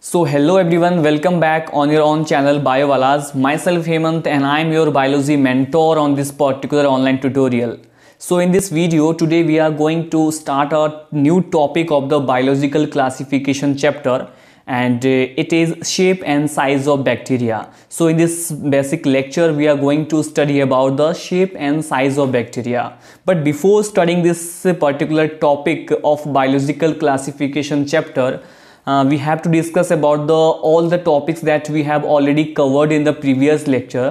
So hello everyone, welcome back on your own channel BioWalas. Myself Hemant and I am your biology mentor on this particular online tutorial. So in this video, today we are going to start a new topic of the biological classification chapter and uh, it is shape and size of bacteria. So in this basic lecture, we are going to study about the shape and size of bacteria. But before studying this particular topic of biological classification chapter, uh, we have to discuss about the all the topics that we have already covered in the previous lecture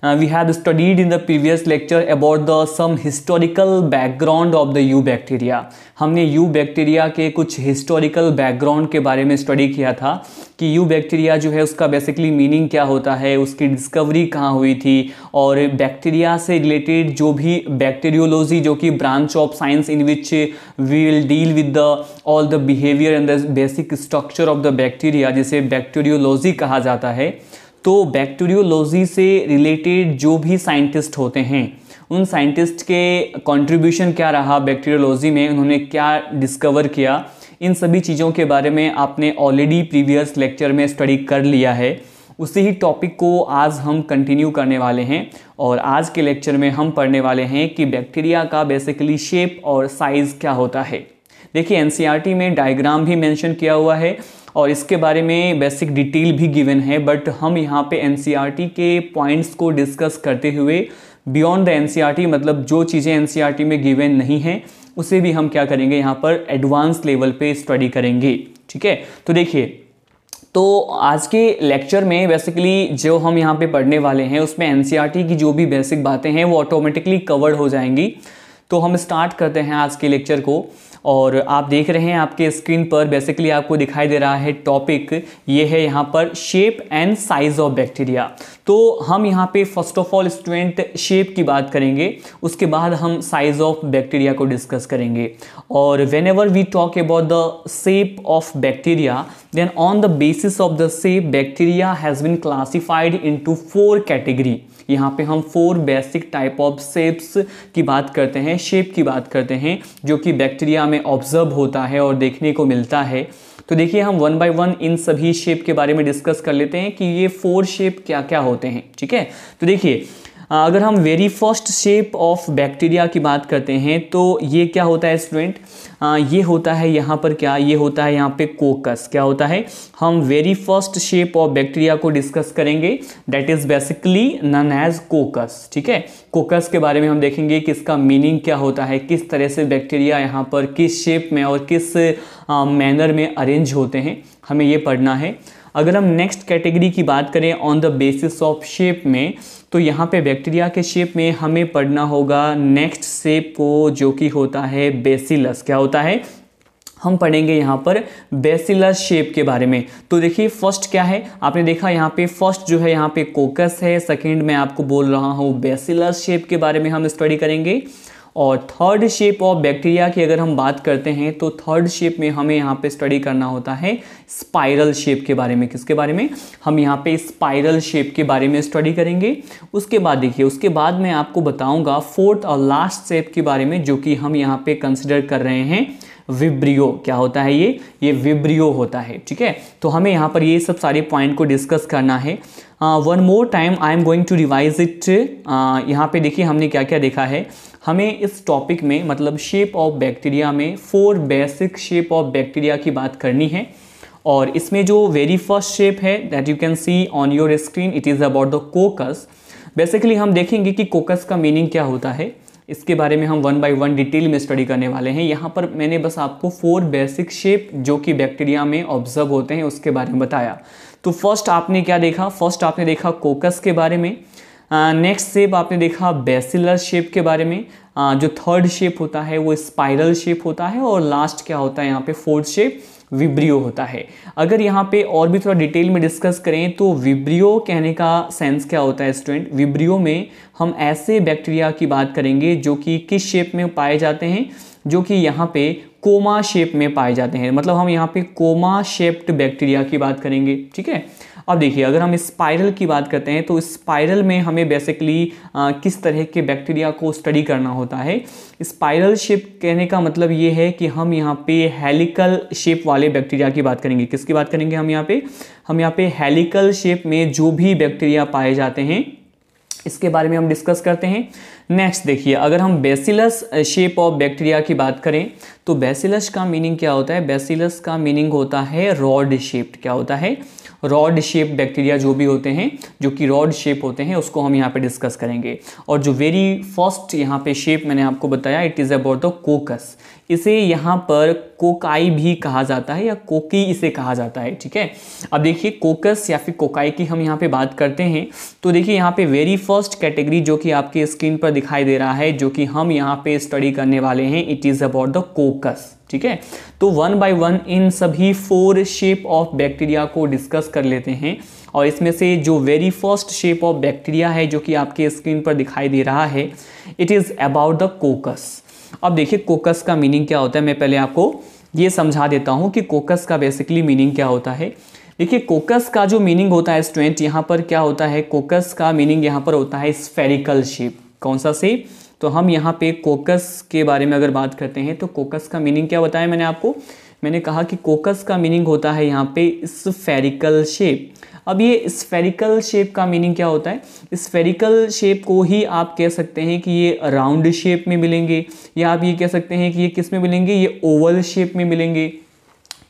Uh, we had studied in the previous lecture about the some historical background of the eubacteria हमने eubacteria के कुछ historical background के बारे में study किया था कि you bacteria जो है उसका बेसिकली मीनिंग क्या होता है उसकी डिस्कवरी कहाँ हुई थी और बैक्टीरिया से रिलेटेड जो भी बैक्टीरियोलॉजी जो कि branch of science in which we will deal with the all the behaviour and the basic structure of the bacteria जिसे बैक्टीरियोलॉजी कहा जाता है तो बैक्टीरियोलॉजी से रिलेटेड जो भी साइंटिस्ट होते हैं उन साइंटिस्ट के कंट्रीब्यूशन क्या रहा बैक्टीरियोलॉजी में उन्होंने क्या डिस्कवर किया इन सभी चीज़ों के बारे में आपने ऑलरेडी प्रीवियस लेक्चर में स्टडी कर लिया है उसी ही टॉपिक को आज हम कंटिन्यू करने वाले हैं और आज के लेक्चर में हम पढ़ने वाले हैं कि बैक्टीरिया का बेसिकली शेप और साइज़ क्या होता है देखिए एन e में डायग्राम भी मेंशन किया हुआ है और इसके बारे में बेसिक डिटेल भी गिवन है बट हम यहाँ पे एन e के पॉइंट्स को डिस्कस करते हुए बियॉन्ड द एन मतलब जो चीज़ें एन e में गिवन नहीं हैं उसे भी हम क्या करेंगे यहाँ पर एडवांस लेवल पे स्टडी करेंगे ठीक है तो देखिए तो आज के लेक्चर में बेसिकली जो हम यहाँ पे पढ़ने वाले हैं उसमें एन e की जो भी बेसिक बातें हैं वो ऑटोमेटिकली कवर्ड हो जाएंगी तो हम स्टार्ट करते हैं आज के लेक्चर को और आप देख रहे हैं आपके स्क्रीन पर बेसिकली आपको दिखाई दे रहा है टॉपिक ये है यहाँ पर shape and size of bacteria तो हम यहाँ पे first of all student shape की बात करेंगे उसके बाद हम साइज ऑफ बैक्टीरिया को डिस्कस करेंगे और whenever we talk about the shape of bacteria then on the basis of the shape bacteria has been classified in four category यहाँ पे हम four basic type of shapes की बात करते हैं शेप की बात करते हैं जो कि बैक्टीरिया में ऑब्जर्व होता है और देखने को मिलता है तो देखिए हम वन बाय वन इन सभी शेप के बारे में डिस्कस कर लेते हैं कि ये फोर शेप क्या क्या होते हैं ठीक है तो देखिए अगर हम very first shape of bacteria की बात करते हैं तो ये क्या होता है स्टूडेंट ये होता है यहाँ पर क्या ये होता है यहाँ पे कोकस क्या होता है हम very first shape of bacteria को डिस्कस करेंगे that is basically known as coccus ठीक है कोकस के बारे में हम देखेंगे कि इसका मीनिंग क्या होता है किस तरह से बैक्टीरिया यहाँ पर किस शेप में और किस मैनर में अरेंज होते हैं हमें ये पढ़ना है अगर हम नेक्स्ट कैटेगरी की बात करें on the basis of shape में तो यहाँ पे बैक्टीरिया के शेप में हमें पढ़ना होगा नेक्स्ट शेप को जो कि होता है बेसिलस क्या होता है हम पढ़ेंगे यहाँ पर बेसिलस शेप के बारे में तो देखिए फर्स्ट क्या है आपने देखा यहाँ पे फर्स्ट जो है यहाँ पे कोकस है सेकंड मैं आपको बोल रहा हूँ बेसिलस शेप के बारे में हम स्टडी करेंगे और थर्ड शेप ऑफ बैक्टीरिया की अगर हम बात करते हैं तो थर्ड शेप में हमें यहाँ पे स्टडी करना होता है स्पाइरल शेप के बारे में किसके बारे में हम यहाँ पे स्पाइरल शेप के बारे में स्टडी करेंगे उसके बाद देखिए उसके बाद मैं आपको बताऊंगा फोर्थ और लास्ट शेप के बारे में जो कि हम यहाँ पे कंसिडर कर रहे हैं विब्रियो क्या होता है ये ये विब्रियो होता है ठीक है तो हमें यहाँ पर ये सब सारे पॉइंट को डिस्कस करना है one more time I am going to revise it यहाँ पे देखिए हमने क्या क्या देखा है हमें इस टॉपिक में मतलब शेप ऑफ बैक्टीरिया में four basic shape of bacteria की बात करनी है और इसमें जो वेरी फर्स्ट शेप है that you can see on your screen it is about the coccus basically हम देखेंगे कि कोकस का मीनिंग क्या होता है इसके बारे में हम वन बाय वन डिटेल में स्टडी करने वाले हैं यहाँ पर मैंने बस आपको फोर बेसिक शेप जो कि बैक्टीरिया में ऑब्जर्व होते हैं उसके बारे में बताया तो फर्स्ट आपने क्या देखा फर्स्ट आपने देखा कोकस के बारे में नेक्स्ट uh, शेप आपने देखा बेसिलर शेप के बारे में जो थर्ड शेप होता है वो स्पाइरल शेप होता है और लास्ट क्या होता है यहाँ पे फोर्थ शेप विब्रियो होता है अगर यहाँ पे और भी थोड़ा डिटेल में डिस्कस करें तो विब्रियो कहने का सेंस क्या होता है स्टूडेंट विब्रियो में हम ऐसे बैक्टीरिया की बात करेंगे जो कि किस शेप में पाए जाते हैं जो कि यहाँ पे कोमा शेप में पाए जाते हैं मतलब हम यहाँ पे कोमा शेप्ड बैक्टीरिया की बात करेंगे ठीक है अब देखिए अगर हम स्पाइरल की बात करते हैं तो स्पाइरल में हमें बेसिकली किस तरह के बैक्टीरिया को स्टडी करना होता है स्पाइरल शेप कहने का मतलब ये है कि हम यहाँ पे हेलिकल शेप वाले बैक्टीरिया की बात करेंगे किसकी बात करेंगे हम यहाँ पे हम यहाँ पे हेलिकल शेप में जो भी बैक्टीरिया पाए जाते हैं इसके बारे में हम डिस्कस करते हैं नेक्स्ट देखिए अगर हम बेसिलस शेप ऑफ बैक्टीरिया की बात करें तो बेसिलस का मीनिंग क्या होता है बेसिलस का मीनिंग होता है रॉड शेप्ड क्या होता है रॉड शेप बैक्टीरिया जो भी होते हैं जो कि रॉड शेप होते हैं उसको हम यहाँ पे डिस्कस करेंगे और जो वेरी फर्स्ट यहाँ पे शेप मैंने आपको बताया it is about the coccus इसे यहाँ पर कोकाई भी कहा जाता है या कोकी इसे कहा जाता है ठीक है अब देखिए कोकस या फिर कोकाई की हम यहाँ पे बात करते हैं तो देखिए यहाँ पे वेरी फर्स्ट कैटेगरी जो कि आपके स्क्रीन पर दिखाई दे रहा है जो कि हम यहाँ पे स्टडी करने वाले हैं it is about the coccus ठीक है तो वन बाय वन इन सभी फोर शेप ऑफ बैक्टीरिया को डिस्कस कर लेते हैं और इसमें से जो very first shape of bacteria है जो कि आपके स्क्रीन पर दिखाई दे रहा है it is about the coccus अब देखिए कोकस का मीनिंग क्या होता है मैं पहले आपको ये समझा देता हूँ कि कोकस का बेसिकली मीनिंग क्या होता है देखिए कोकस का जो मीनिंग होता है स्टूडेंट यहाँ पर क्या होता है कोकस का मीनिंग यहाँ पर होता है स्फेरिकल शेप कौन सा शेप तो हम यहाँ पे कोकस के बारे में अगर बात करते हैं तो कोकस का मीनिंग क्या बताया मैंने आपको मैंने कहा कि कोकस का मीनिंग होता है यहाँ पे स्फेरिकल शेप अब ये स्फेरिकल शेप का मीनिंग क्या होता है स्फेरिकल शेप को ही आप कह सकते हैं कि ये राउंड शेप में मिलेंगे या आप ये कह सकते हैं कि ये किस में मिलेंगे ये ओवल शेप में मिलेंगे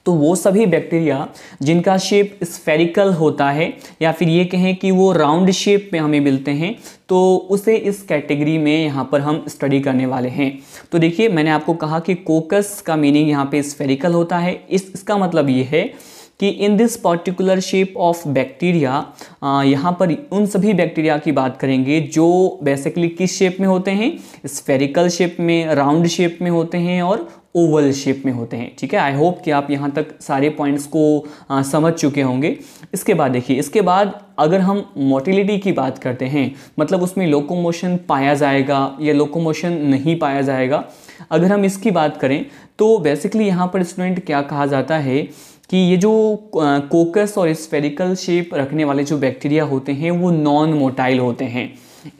तो वो सभी बैक्टीरिया जिनका शेप स्फेरिकल होता है या फिर ये कहें कि वो राउंड शेप में हमें मिलते हैं तो उसे इस कैटेगरी में यहाँ पर हम स्टडी करने वाले हैं तो देखिए मैंने आपको कहा कि कोकस का मीनिंग यहाँ पे स्फेरिकल होता है इस इसका मतलब ये है कि in this particular shape of bacteria यहाँ पर उन सभी बैक्टीरिया की बात करेंगे जो बेसिकली किस शेप में होते हैं स्फेरिकल शेप में राउंड शेप में होते हैं और ओवल शेप में होते हैं ठीक है आई होप कि आप यहाँ तक सारे पॉइंट्स को आ, समझ चुके होंगे इसके बाद देखिए इसके बाद अगर हम मोटिलिटी की बात करते हैं मतलब उसमें लोकोमोशन पाया जाएगा या लोकोमोशन नहीं पाया जाएगा अगर हम इसकी बात करें तो बेसिकली यहाँ पर स्टूडेंट क्या कहा जाता है कि ये जो कोकस और स्पेरिकल शेप रखने वाले जो बैक्टीरिया होते हैं वो नॉन मोटाइल होते हैं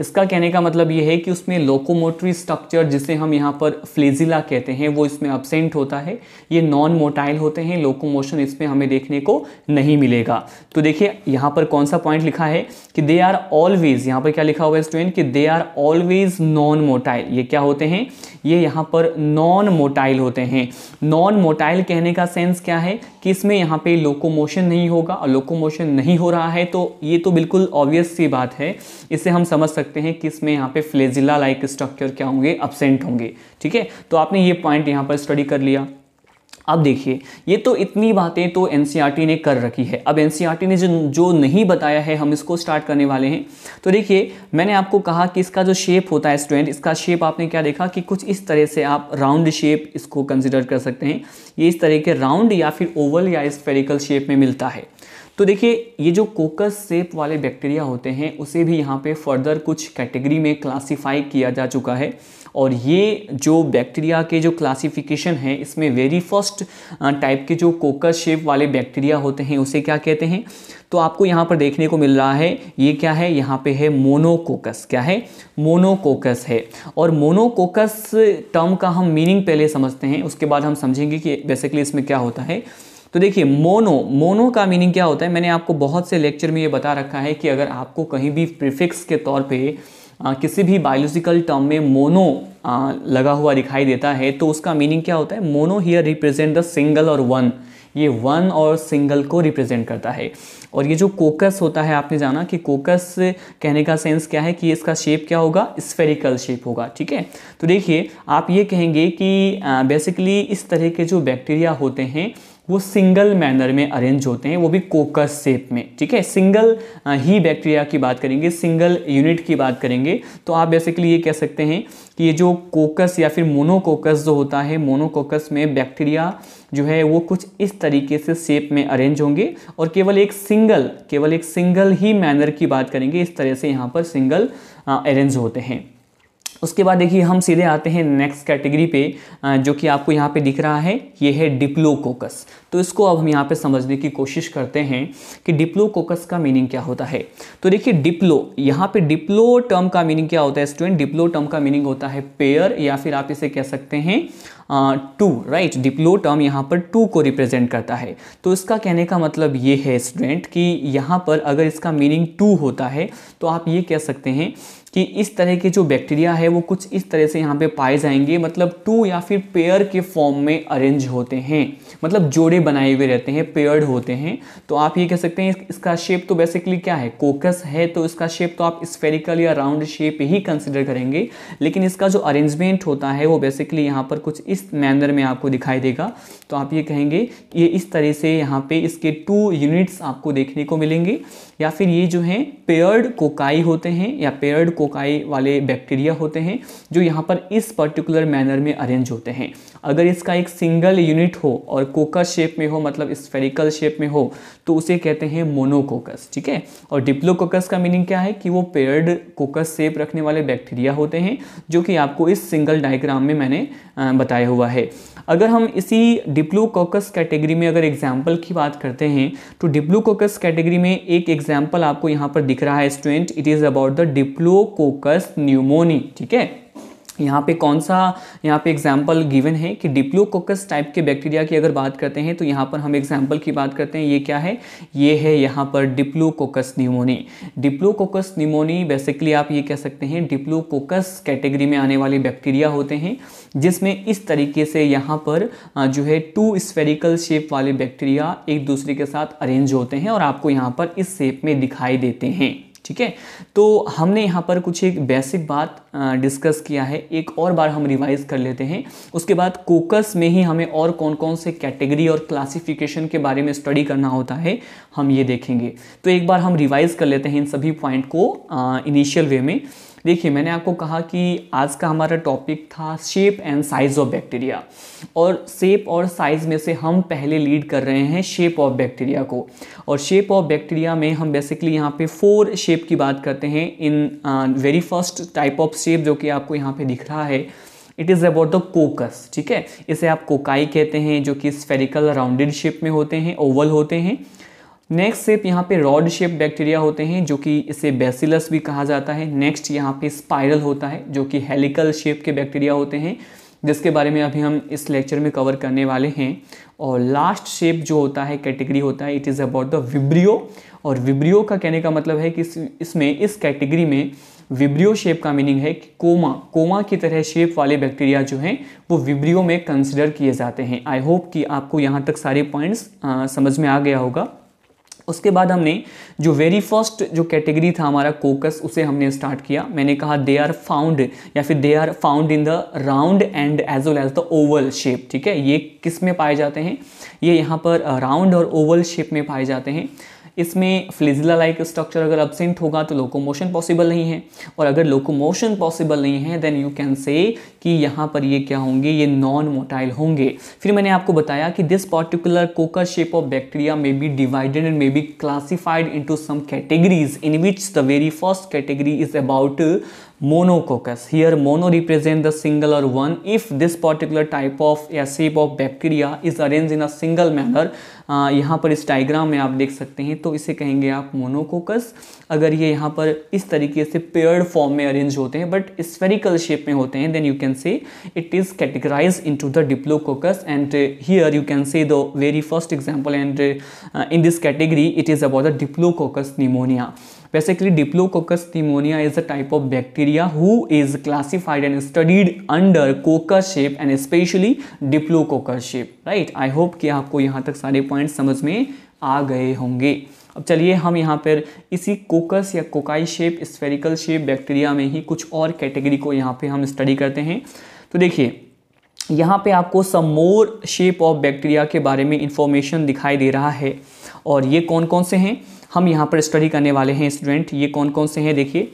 इसका कहने का मतलब यह है कि उसमें लोकोमोटरी स्ट्रक्चर जिसे हम यहाँ पर फ्लेजिला कहते हैं वो इसमें अब्सेंट होता है ये नॉन मोटाइल होते हैं लोकोमोशन इसमें हमें देखने को नहीं मिलेगा तो देखिए यहाँ पर कौन सा पॉइंट लिखा है कि दे आर ऑलवेज यहाँ पर क्या लिखा हुआ है स्टूडेंट कि they are always non motile ये क्या होते हैं ये यहाँ पर नॉन मोटाइल होते हैं नॉन मोटाइल कहने का सेंस क्या है कि इसमें यहाँ पे लोकोमोशन नहीं होगा और लोकोमोशन नहीं हो रहा है तो ये तो बिल्कुल ऑब्वियस सी बात है इससे हम समझ सकते हैं कि इसमें यहाँ पे फ्लेजिला लाइक स्ट्रक्चर क्या होंगे अपसेंट होंगे ठीक है तो आपने ये पॉइंट यहाँ पर स्टडी कर लिया अब देखिए ये तो इतनी बातें तो एन e ने कर रखी है अब एन e ने जो जो नहीं बताया है हम इसको स्टार्ट करने वाले हैं तो देखिए मैंने आपको कहा कि इसका जो शेप होता है स्टूडेंट इसका शेप आपने क्या देखा कि कुछ इस तरह से आप राउंड शेप इसको कंसिडर कर सकते हैं ये इस तरह के राउंड या फिर ओवल या स्पेरिकल शेप में मिलता है तो देखिए ये जो कोकस सेप वाले बैक्टीरिया होते हैं उसे भी यहाँ पे फर्दर कुछ कैटेगरी में क्लासिफाई किया जा चुका है और ये जो बैक्टीरिया के जो क्लासिफिकेशन है इसमें वेरी फर्स्ट टाइप के जो कोकस शेप वाले बैक्टीरिया होते हैं उसे क्या कहते हैं तो आपको यहाँ पर देखने को मिल रहा है ये क्या है यहाँ पे है मोनोकोकस क्या है मोनोकोकस है और मोनोकोकस टर्म का हम मीनिंग पहले समझते हैं उसके बाद हम समझेंगे कि बेसिकली इसमें क्या होता है तो देखिए मोनो मोनो का मीनिंग क्या होता है मैंने आपको बहुत से लेक्चर में ये बता रखा है कि अगर आपको कहीं भी प्रिफिक्स के तौर पर आ, किसी भी बायोलॉजिकल टर्म में मोनो आ, लगा हुआ दिखाई देता है तो उसका मीनिंग क्या होता है mono here represent the single और वन ये वन और सिंगल को रिप्रेजेंट करता है और ये जो कोकस होता है आपने जाना कि कोकस कहने का सेंस क्या है कि इसका शेप क्या होगा स्फेरिकल शेप होगा ठीक है तो देखिए आप ये कहेंगे कि बेसिकली इस तरह के जो बैक्टीरिया होते हैं वो सिंगल मैनर में अरेंज होते हैं वो भी कोकस सेप में ठीक है सिंगल ही बैक्टीरिया की बात करेंगे सिंगल यूनिट की बात करेंगे तो आप बेसिकली ये कह सकते हैं कि ये जो कोकस या फिर मोनोकोकस जो होता है मोनोकोकस में बैक्टीरिया जो है वो कुछ इस तरीके से शेप में अरेंज होंगे और केवल एक सिंगल केवल एक सिंगल ही मैनर की बात करेंगे इस तरह से यहाँ पर सिंगल अरेंज uh, होते हैं उसके बाद देखिए हम सीधे आते हैं नेक्स्ट कैटेगरी पे जो कि आपको यहाँ पे दिख रहा है ये है डिप्लोकोकस तो इसको अब हम यहाँ पे समझने की कोशिश करते हैं कि डिप्लोकोकस का मीनिंग क्या होता है तो देखिए डिप्लो यहाँ पे डिप्लो टर्म का मीनिंग क्या होता है स्टूडेंट डिप्लो टर्म का मीनिंग होता है पेयर या फिर आप इसे कह सकते हैं टू राइट डिप्लो टर्म यहाँ पर टू को रिप्रेजेंट करता है तो इसका कहने का मतलब ये है स्टूडेंट कि यहाँ पर अगर इसका मीनिंग टू होता है तो आप ये कह सकते हैं कि इस तरह के जो बैक्टीरिया है वो कुछ इस तरह से यहाँ पे पाए जाएंगे मतलब टू या फिर पेयर के फॉर्म में अरेंज होते हैं मतलब जोड़े बनाए हुए रहते हैं पेयर्ड होते हैं तो आप ये कह सकते हैं इसका शेप तो बेसिकली क्या है कोकस है तो इसका शेप तो आप स्फेरिकल या राउंड शेप ही कंसिडर करेंगे लेकिन इसका जो अरेंजमेंट होता है वो बेसिकली यहाँ पर कुछ इस मैनर में आपको दिखाई देगा तो आप ये कहेंगे कि ये इस तरह से यहाँ पे इसके टू यूनिट्स आपको देखने को मिलेंगे या फिर ये जो हैं पेयर्ड कोकाई होते हैं या पेयर्ड कोकाई वाले बैक्टीरिया होते हैं जो यहाँ पर इस पर्टिकुलर मैनर में अरेंज होते हैं अगर इसका एक सिंगल यूनिट हो और कोकस शेप में हो मतलब स्फेरिकल शेप में हो तो उसे कहते हैं मोनोकोकस ठीक है और डिप्लोकोकस का मीनिंग क्या है कि वो पेयर्ड कोकस शेप रखने वाले बैक्टीरिया होते हैं जो कि आपको इस सिंगल डायग्राम में मैंने बताया हुआ है अगर हम इसी डिप्लोकोकस कैटेगरी में अगर एग्जाम्पल की बात करते हैं तो डिप्लोकोकस कैटेगरी में एक एग्जाम एग्जाम्पल आपको यहाँ पर दिख रहा है student it is about the diplococcus pneumoniae ठीक है यहाँ पे कौन सा यहाँ पे एग्जाम्पल गिवन है कि डिप्लोकोकस टाइप के बैक्टीरिया की अगर बात करते हैं तो यहाँ पर हम एग्जाम्पल की बात करते हैं ये क्या है ये है यहाँ पर diplococcus pneumoniae diplococcus pneumoniae basically आप ये कह सकते हैं डिप्लोकोकस कैटेगरी में आने वाले बैक्टीरिया होते हैं जिसमें इस तरीके से यहाँ पर जो है टू स्फेरिकल शेप वाले बैक्टीरिया एक दूसरे के साथ अरेंज होते हैं और आपको यहाँ पर इस शेप में दिखाई देते हैं ठीक है तो हमने यहाँ पर कुछ एक बेसिक बात डिस्कस किया है एक और बार हम रिवाइज कर लेते हैं उसके बाद कोकस में ही हमें और कौन कौन से कैटेगरी और क्लासिफिकेशन के बारे में स्टडी करना होता है हम ये देखेंगे तो एक बार हम रिवाइज कर लेते हैं इन सभी पॉइंट को इनिशियल वे में देखिए मैंने आपको कहा कि आज का हमारा टॉपिक था shape and size of bacteria और शेप और साइज में से हम पहले लीड कर रहे हैं शेप ऑफ बैक्टीरिया को और शेप ऑफ बैक्टीरिया में हम बेसिकली यहाँ पे फोर शेप की बात करते हैं in very first type of shape जो कि आपको यहाँ पे दिख रहा है it is about the coccus ठीक है इसे आप कोकाई कहते हैं जो कि स्फेरिकल राउंडेड शेप में होते हैं ओवल होते हैं नेक्स्ट शेप यहाँ पे रॉड शेप बैक्टीरिया होते हैं जो कि इसे बेसिलस भी कहा जाता है नेक्स्ट यहाँ पे स्पाइरल होता है जो कि हेलिकल शेप के बैक्टीरिया होते हैं जिसके बारे में अभी हम इस लेक्चर में कवर करने वाले हैं और लास्ट शेप जो होता है कैटेगरी होता है it is about the vibrio और विब्रियो का कहने का मतलब है कि इसमें इस कैटेगरी में, इस में विब्रियो शेप का मीनिंग है कि कोमा कोमा की तरह शेप वाले बैक्टीरिया जो हैं वो विब्रियो में कंसिडर किए जाते हैं आई होप कि आपको यहाँ तक सारे पॉइंट्स समझ में आ गया होगा उसके बाद हमने जो वेरी फर्स्ट जो कैटेगरी था हमारा कोकस उसे हमने स्टार्ट किया मैंने कहा दे आर फाउंड या फिर they are found in the round and as well as the oval shape ठीक है ये किस में पाए जाते हैं ये यहाँ पर राउंड uh, और ओवल शेप में पाए जाते हैं इसमें फ्लिजिला लाइक स्ट्रक्चर अगर अब्सेंट होगा तो लोकोमोशन पॉसिबल नहीं है और अगर लोकोमोशन पॉसिबल नहीं है देन यू कैन से कि यहाँ पर ये क्या होंगे ये नॉन मोटाइल होंगे फिर मैंने आपको बताया कि this particular coccus shape of bacteria may be divided and may be classified into some categories in which the very first category is about monococcus here mono represent the single और one if this particular type of या shape of bacteria is arrange in a single manner यहाँ पर इस diagram में आप देख सकते हैं तो इसे कहेंगे आप मोनोकोकस अगर ये यहाँ पर इस तरीके से पेयर्ड फॉर्म में अरेंज होते हैं बट स्फेरिकल शेप में होते हैं then you can say it is categorize into the diplococcus and here you can say the very first example and in this category it is about the diplococcus pneumonia basically diplococcus pneumonia is a type of bacteria who is classified and studied under coccus shape and specially diplococcus shape right I hope कि आपको यहाँ तक सारे points समझ में आ गए होंगे अब चलिए हम यहाँ पर इसी कोकस या cocci shape spherical shape bacteria में ही कुछ और कैटेगरी को यहाँ पे हम स्टडी करते हैं तो देखिए यहाँ पे आपको some more shape of bacteria के बारे में इंफॉर्मेशन दिखाई दे रहा है और ये कौन कौन से हैं हम यहाँ पर स्टडी करने वाले हैं स्टूडेंट ये कौन कौन से हैं देखिए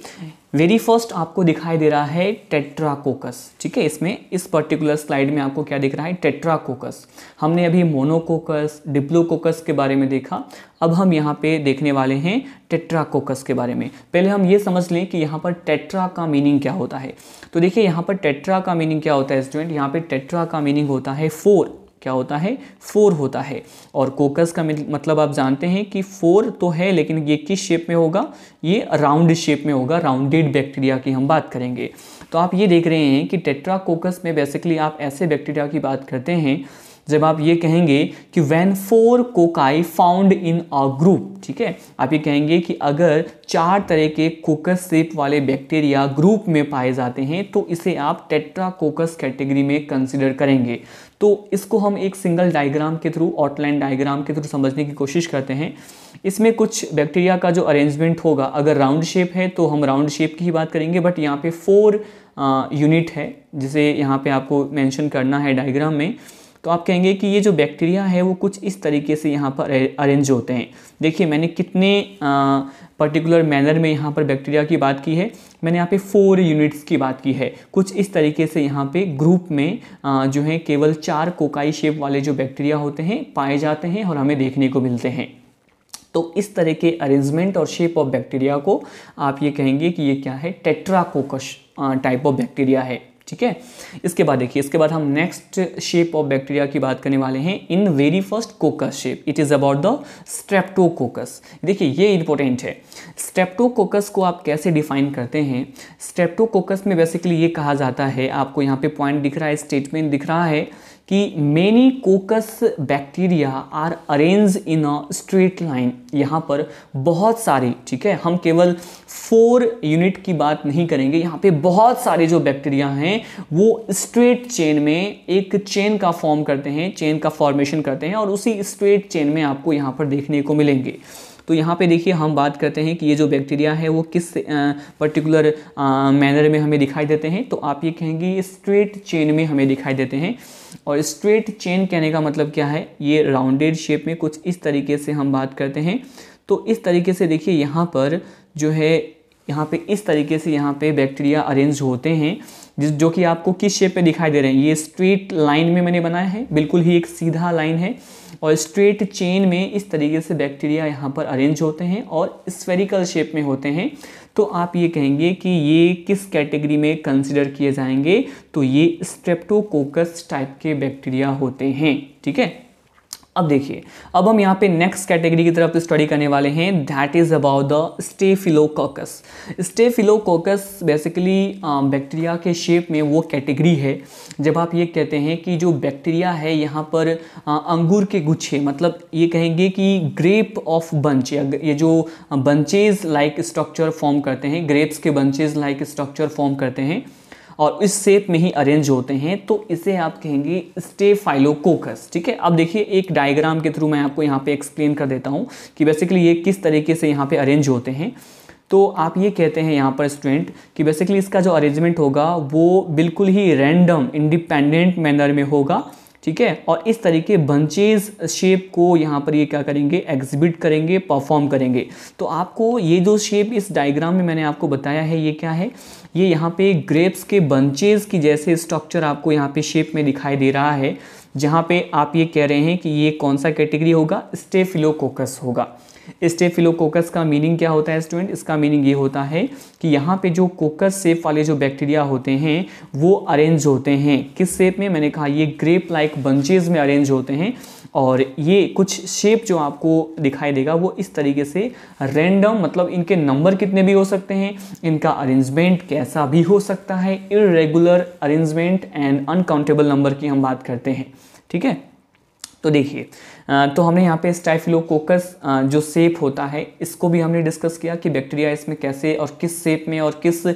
वेरी फर्स्ट आपको दिखाई दे रहा है टेट्राकोकस ठीक है इसमें इस पर्टिकुलर स्लाइड में आपको क्या दिख रहा है टेट्राकोकस हमने अभी मोनोकोकस डिप्लोकोकस के बारे में देखा अब हम यहाँ पे देखने वाले हैं टेट्राकोकस के बारे में पहले हम ये समझ लें कि यहाँ पर टेट्रा का मीनिंग क्या होता है तो देखिए यहाँ पर टेट्रा का मीनिंग क्या होता है स्टूडेंट यहाँ पर टेट्रा का मीनिंग होता है फोर क्या होता है फोर होता है और कोकस का मतलब आप जानते हैं कि फोर तो है लेकिन ये किस शेप में होगा ये राउंड शेप में होगा राउंडेड बैक्टीरिया की हम बात करेंगे तो आप ये देख रहे हैं कि टेट्राकोकस में बेसिकली आप ऐसे बैक्टीरिया की बात करते हैं जब आप ये कहेंगे कि when four cocci found in a group ठीक है आप ये कहेंगे कि अगर चार तरह के कोकस सेप वाले बैक्टीरिया ग्रुप में पाए जाते हैं तो इसे आप टेट्राकोकस कैटेगरी में कंसिडर करेंगे तो इसको हम एक सिंगल डायग्राम के थ्रू आउटलाइन डायग्राम के थ्रू समझने की कोशिश करते हैं इसमें कुछ बैक्टीरिया का जो अरेंजमेंट होगा अगर राउंड शेप है तो हम राउंड शेप की ही बात करेंगे बट यहाँ पे फोर यूनिट है जिसे यहाँ पे आपको मेंशन करना है डायग्राम में तो आप कहेंगे कि ये जो बैक्टीरिया है वो कुछ इस तरीके से यहाँ पर अरेंज होते हैं देखिए मैंने कितने पर्टिकुलर मैनर में यहाँ पर बैक्टीरिया की बात की है मैंने यहाँ पे फोर यूनिट्स की बात की है कुछ इस तरीके से यहाँ पे ग्रुप में जो है केवल चार कोकाई शेप वाले जो बैक्टीरिया होते हैं पाए जाते हैं और हमें देखने को मिलते हैं तो इस तरह के अरेंजमेंट और शेप ऑफ बैक्टीरिया को आप ये कहेंगे कि ये क्या है टेट्राकोकश टाइप ऑफ बैक्टीरिया है ठीक है इसके बाद देखिए इसके बाद हम नेक्स्ट शेप ऑफ बैक्टीरिया की बात करने वाले हैं in very first coccus shape it is about the streptococcus देखिए ये इंपॉर्टेंट है स्ट्रेप्टोकोकस को आप कैसे डिफाइन करते हैं स्ट्रेप्टोकोकस में बेसिकली ये कहा जाता है आपको यहाँ पे पॉइंट दिख रहा है स्टेटमेंट दिख रहा है कि many coccus bacteria are arrange in a straight line यहाँ पर बहुत सारी ठीक है हम केवल फोर यूनिट की बात नहीं करेंगे यहाँ पे बहुत सारे जो बैक्टीरिया हैं वो स्ट्रेट चेन में एक चेन का फॉर्म करते हैं चेन का फॉर्मेशन करते हैं और उसी स्ट्रेट चेन में आपको यहाँ पर देखने को मिलेंगे तो यहाँ पे देखिए हम बात करते हैं कि ये जो बैक्टीरिया है वो किस पर्टिकुलर मैनर में हमें दिखाई देते हैं तो आप ये कहेंगे ये स्ट्रेट चेन में हमें दिखाई देते हैं और स्ट्रेट चेन कहने का मतलब क्या है ये राउंडेड शेप में कुछ इस तरीके से हम बात करते हैं तो इस तरीके से देखिए यहाँ पर जो है यहाँ पे इस तरीके से यहाँ पे बैक्टीरिया अरेंज होते हैं जिस जो कि आपको किस शेप पे दिखाई दे रहे हैं ये स्ट्रेट लाइन में मैंने बनाया है बिल्कुल ही एक सीधा लाइन है और स्ट्रेट चेन में इस तरीके से बैक्टीरिया यहाँ पर अरेंज होते हैं और स्फेरिकल शेप में होते हैं तो आप ये कहेंगे कि ये किस कैटेगरी में कंसिडर किए जाएंगे तो ये स्ट्रेप्टोकोकस टाइप के बैक्टीरिया होते हैं ठीक है अब देखिए अब हम यहाँ पे नेक्स्ट कैटेगरी की तरफ स्टडी तो करने वाले हैं that is about the staphylococcus staphylococcus basically bacteria के शेप में वो कैटेगरी है जब आप ये कहते हैं कि जो बैक्टीरिया है यहाँ पर आ, uh, अंगूर के गुच्छे मतलब ये कहेंगे कि ग्रेप ऑफ बंच ये जो बंचेज लाइक स्ट्रक्चर फॉर्म करते हैं ग्रेप्स के बंचेज लाइक स्ट्रक्चर फॉर्म करते हैं और इस सेप में ही अरेंज होते हैं तो इसे आप कहेंगे स्टे फाइलोकोकस ठीक है अब देखिए एक डायग्राम के थ्रू मैं आपको यहाँ पे एक्सप्लेन कर देता हूँ कि बेसिकली ये किस तरीके से यहाँ पे अरेंज होते हैं तो आप ये कहते हैं यहाँ पर स्टूडेंट कि बेसिकली इसका जो अरेंजमेंट होगा वो बिल्कुल ही रैंडम इंडिपेंडेंट मैनर में होगा ठीक है और इस तरीके बंचेज शेप को यहाँ पर ये क्या करेंगे एग्जिबिट करेंगे परफॉर्म करेंगे तो आपको ये जो शेप इस डायग्राम में मैंने आपको बताया है ये क्या है ये यहाँ पे ग्रेप्स के बंचेज़ की जैसे स्ट्रक्चर आपको यहाँ पे शेप में दिखाई दे रहा है जहाँ पे आप ये कह रहे हैं कि ये कौन सा कैटेगरी होगा स्टेफिलोकोकस होगा स्टेफिलोकोकस का मीनिंग क्या होता है स्टूडेंट इसका मीनिंग ये होता है कि यहाँ पे जो कोकस सेप वाले जो बैक्टीरिया होते हैं वो अरेंज होते हैं किस सेप में मैंने कहा ये ग्रेप लाइक बंचेज में अरेंज होते हैं और ये कुछ शेप जो आपको दिखाई देगा वो इस तरीके से रैंडम मतलब इनके नंबर कितने भी हो सकते हैं इनका अरेंजमेंट कैसा भी हो सकता है irregular arrangement and uncountable number की हम बात करते हैं ठीक है तो देखिए तो हमने यहाँ पे स्टाइफिलोकोकस जो सेप होता है इसको भी हमने डिस्कस किया कि बैक्टीरिया इसमें कैसे और किस सेप में और किस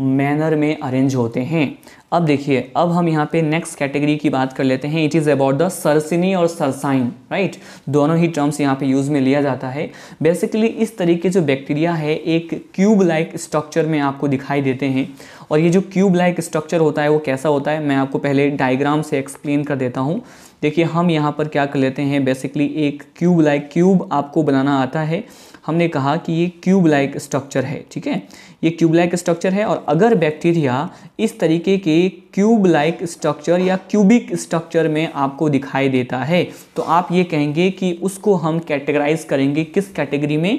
मैनर में अरेंज होते हैं अब देखिए अब हम यहाँ पे नेक्स्ट कैटेगरी की बात कर लेते हैं it is about the sarcinae और सरसाइन राइट दोनों ही टर्म्स यहाँ पे यूज़ में लिया जाता है बेसिकली इस तरीके जो बैक्टीरिया है एक क्यूब लाइक स्ट्रक्चर में आपको दिखाई देते हैं और ये जो क्यूब लाइक स्ट्रक्चर होता है वो कैसा होता है मैं आपको पहले डायग्राम से एक्सप्लेन कर देता हूँ देखिए हम यहाँ पर क्या कर लेते हैं बेसिकली एक क्यूब लाइक क्यूब आपको बनाना आता है हमने कहा कि ये क्यूब लाइक स्ट्रक्चर है ठीक है ये क्यूब लाइक स्ट्रक्चर है और अगर बैक्टीरिया इस तरीके के क्यूब लाइक स्ट्रक्चर या क्यूबिक स्ट्रक्चर में आपको दिखाई देता है तो आप ये कहेंगे कि उसको हम कैटेगराइज करेंगे किस कैटेगरी में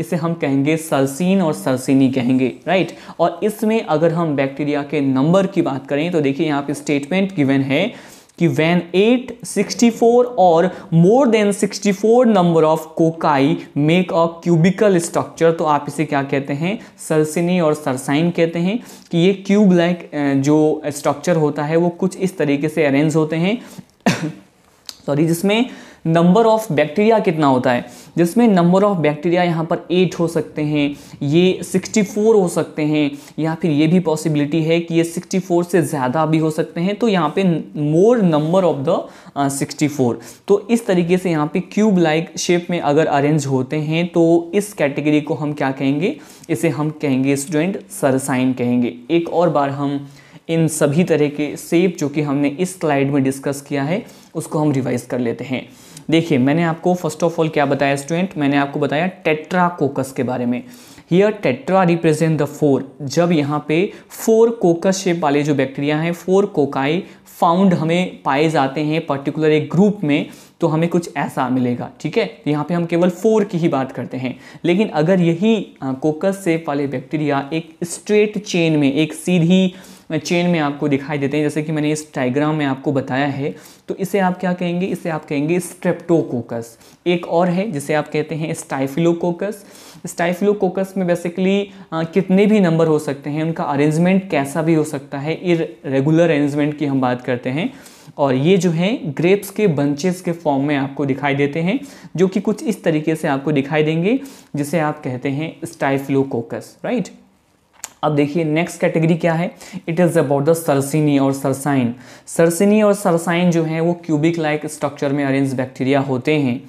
इसे हम कहेंगे सरसीन और सरसीनी कहेंगे राइट और इसमें अगर हम बैक्टीरिया के नंबर की बात करें तो देखिए यहाँ पे स्टेटमेंट गिवन है कि सिक्सटी फोर और more than sixty four number of cocci make a cubical structure तो आप इसे क्या कहते हैं सरसिनी और सरसाइन कहते हैं कि ये क्यूब लाइक जो स्ट्रक्चर होता है वो कुछ इस तरीके से अरेंज होते हैं सॉरी जिसमें नंबर ऑफ बैक्टीरिया कितना होता है जिसमें नंबर ऑफ बैक्टीरिया यहाँ पर एट हो सकते हैं ये सिक्सटी फोर हो सकते हैं या फिर ये भी पॉसिबिलिटी है कि ये सिक्सटी फोर से ज़्यादा भी हो सकते हैं तो यहाँ पे more number of the sixty four तो इस तरीके से यहाँ पे क्यूब लाइक शेप में अगर अरेंज होते हैं तो इस कैटेगरी को हम क्या कहेंगे इसे हम कहेंगे स्टूडेंट सरसाइन कहेंगे एक और बार हम इन सभी तरह के सेप जो कि हमने इस स्लाइड में डिस्कस किया है उसको हम रिवाइज कर लेते हैं देखिए मैंने आपको फर्स्ट ऑफ ऑल क्या बताया स्टूडेंट मैंने आपको बताया टेट्राकोकस के बारे में here tetra represent the four जब यहाँ पे फोर कोकस शेप वाले जो बैक्टीरिया हैं फोर कोकाई फाउंड हमें पाए जाते हैं पर्टिकुलर एक ग्रुप में तो हमें कुछ ऐसा मिलेगा ठीक है यहाँ पे हम केवल फोर की ही बात करते हैं लेकिन अगर यही कोकस सेप वाले बैक्टीरिया एक स्ट्रेट चेन में एक सीधी चेन में आपको दिखाई देते हैं जैसे कि मैंने इस डायग्राम में आपको बताया है तो इसे आप क्या कहेंगे इसे आप कहेंगे स्ट्रेप्टोकोकस एक और है जिसे आप कहते हैं स्टाइफिलोकोकस स्टाइफिलोकोकस में बेसिकली कितने भी नंबर हो सकते हैं उनका अरेंजमेंट कैसा भी हो सकता है रेगुलर अरेंजमेंट की हम बात करते हैं और ये जो है ग्रेप्स के बंचेस के फॉर्म में आपको दिखाई देते हैं जो कि कुछ इस तरीके से आपको दिखाई देंगे जिसे आप कहते हैं स्टाइफिलोकोकस राइट अब देखिए नेक्स्ट कैटेगरी क्या है it is about the sarcinae और सरसाइन सरसिनी और सरसाइन जो है वो क्यूबिक लाइक स्ट्रक्चर में अरेंज बैक्टीरिया होते हैं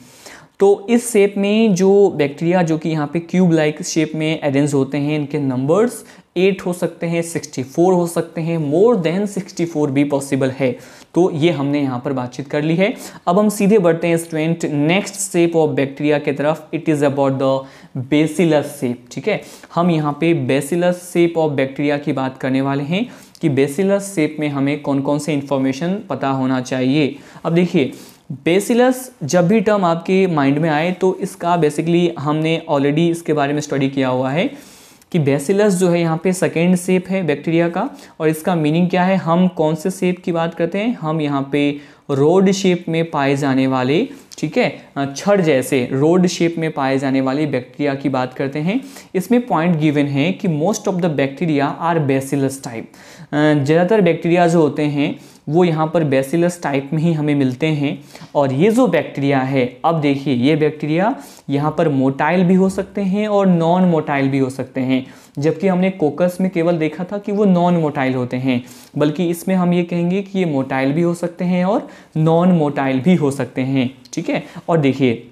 तो इस शेप में जो बैक्टीरिया जो कि यहाँ पे क्यूब लाइक शेप में अरेंज होते हैं इनके नंबर्स एट हो सकते हैं सिक्सटी फोर हो सकते हैं मोर देन सिक्सटी फोर भी पॉसिबल है तो ये हमने यहाँ पर बातचीत कर ली है अब हम सीधे बढ़ते हैं student next shape of bacteria की तरफ it is about the bacillus shape ठीक है हम यहाँ पे बेसिलस सेप ऑफ बैक्टीरिया की बात करने वाले हैं कि बेसिलस सेप में हमें कौन कौन से इन्फॉर्मेशन पता होना चाहिए अब देखिए बेसिलस जब भी टर्म आपके माइंड में आए तो इसका बेसिकली हमने ऑलरेडी इसके बारे में स्टडी किया हुआ है कि बेसिलस जो है यहाँ पे सेकेंड सेप है बैक्टीरिया का और इसका मीनिंग क्या है हम कौन से सेप की बात करते हैं हम यहाँ पे रोड शेप में पाए जाने वाले ठीक है छड़ जैसे रोड शेप में पाए जाने वाले बैक्टीरिया की बात करते हैं इसमें पॉइंट गिवन है कि most of the bacteria are bacillus type ज़्यादातर बैक्टीरिया जो होते हैं वो यहाँ पर बेसिलस टाइप में ही हमें मिलते हैं और ये जो बैक्टीरिया है अब देखिए ये बैक्टीरिया यहाँ पर मोटाइल भी हो सकते हैं और नॉन मोटाइल भी हो सकते हैं जबकि हमने कोकस में केवल देखा था कि वो नॉन मोटाइल होते हैं बल्कि इसमें हम ये कहेंगे कि ये मोटाइल भी हो सकते हैं और नॉन मोटाइल भी हो सकते हैं ठीक है और देखिए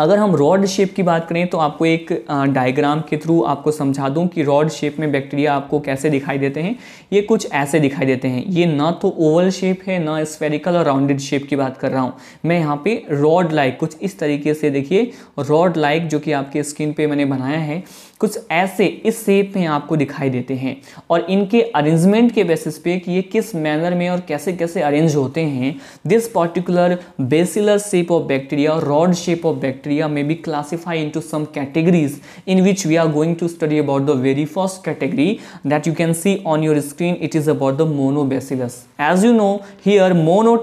अगर हम रॉड शेप की बात करें तो आपको एक डायग्राम के थ्रू आपको समझा दूं कि रॉड शेप में बैक्टीरिया आपको कैसे दिखाई देते हैं ये कुछ ऐसे दिखाई देते हैं ये ना तो ओवल शेप है ना स्फेरिकल और राउंडेड शेप की बात कर रहा हूँ मैं यहाँ पे रॉड लाइक कुछ इस तरीके से देखिए रॉड लाइक जो कि आपके स्किन पे मैंने बनाया है कुछ ऐसे इस शेप में आपको दिखाई देते हैं और इनके अरेंजमेंट के बेसिस पे कि ये किस मैनर में और कैसे कैसे अरेंज होते हैं this particular bacillar shape of bacteria और रॉड शेप ऑफ बैक्टीरिया में be classify into some categories in which we are going to study about the very first category that you can see on your screen it is about the bacillus as you know here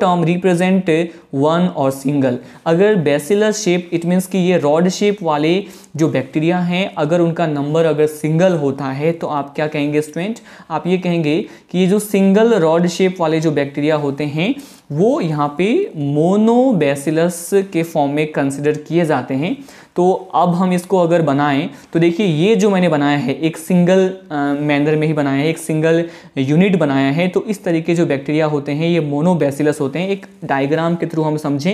term represent one और single अगर bacillar shape it means कि ये rod shape वाले जो bacteria हैं अगर उनका number अगर सिंगल होता है तो आप क्या कहेंगे स्टूडेंट आप ये कहेंगे कि ये जो सिंगल रॉड शेप वाले जो बैक्टीरिया होते हैं वो यहाँ पे मोनोबैसिलस के फॉर्म में कंसिडर किए जाते हैं तो अब हम इसको अगर बनाएं तो देखिए ये जो मैंने बनाया है एक सिंगल मैनर में ही बनाया है एक सिंगल यूनिट बनाया है तो इस तरीके जो बैक्टीरिया होते हैं ये मोनोबैसिलस होते हैं एक डायग्राम के थ्रू हम समझें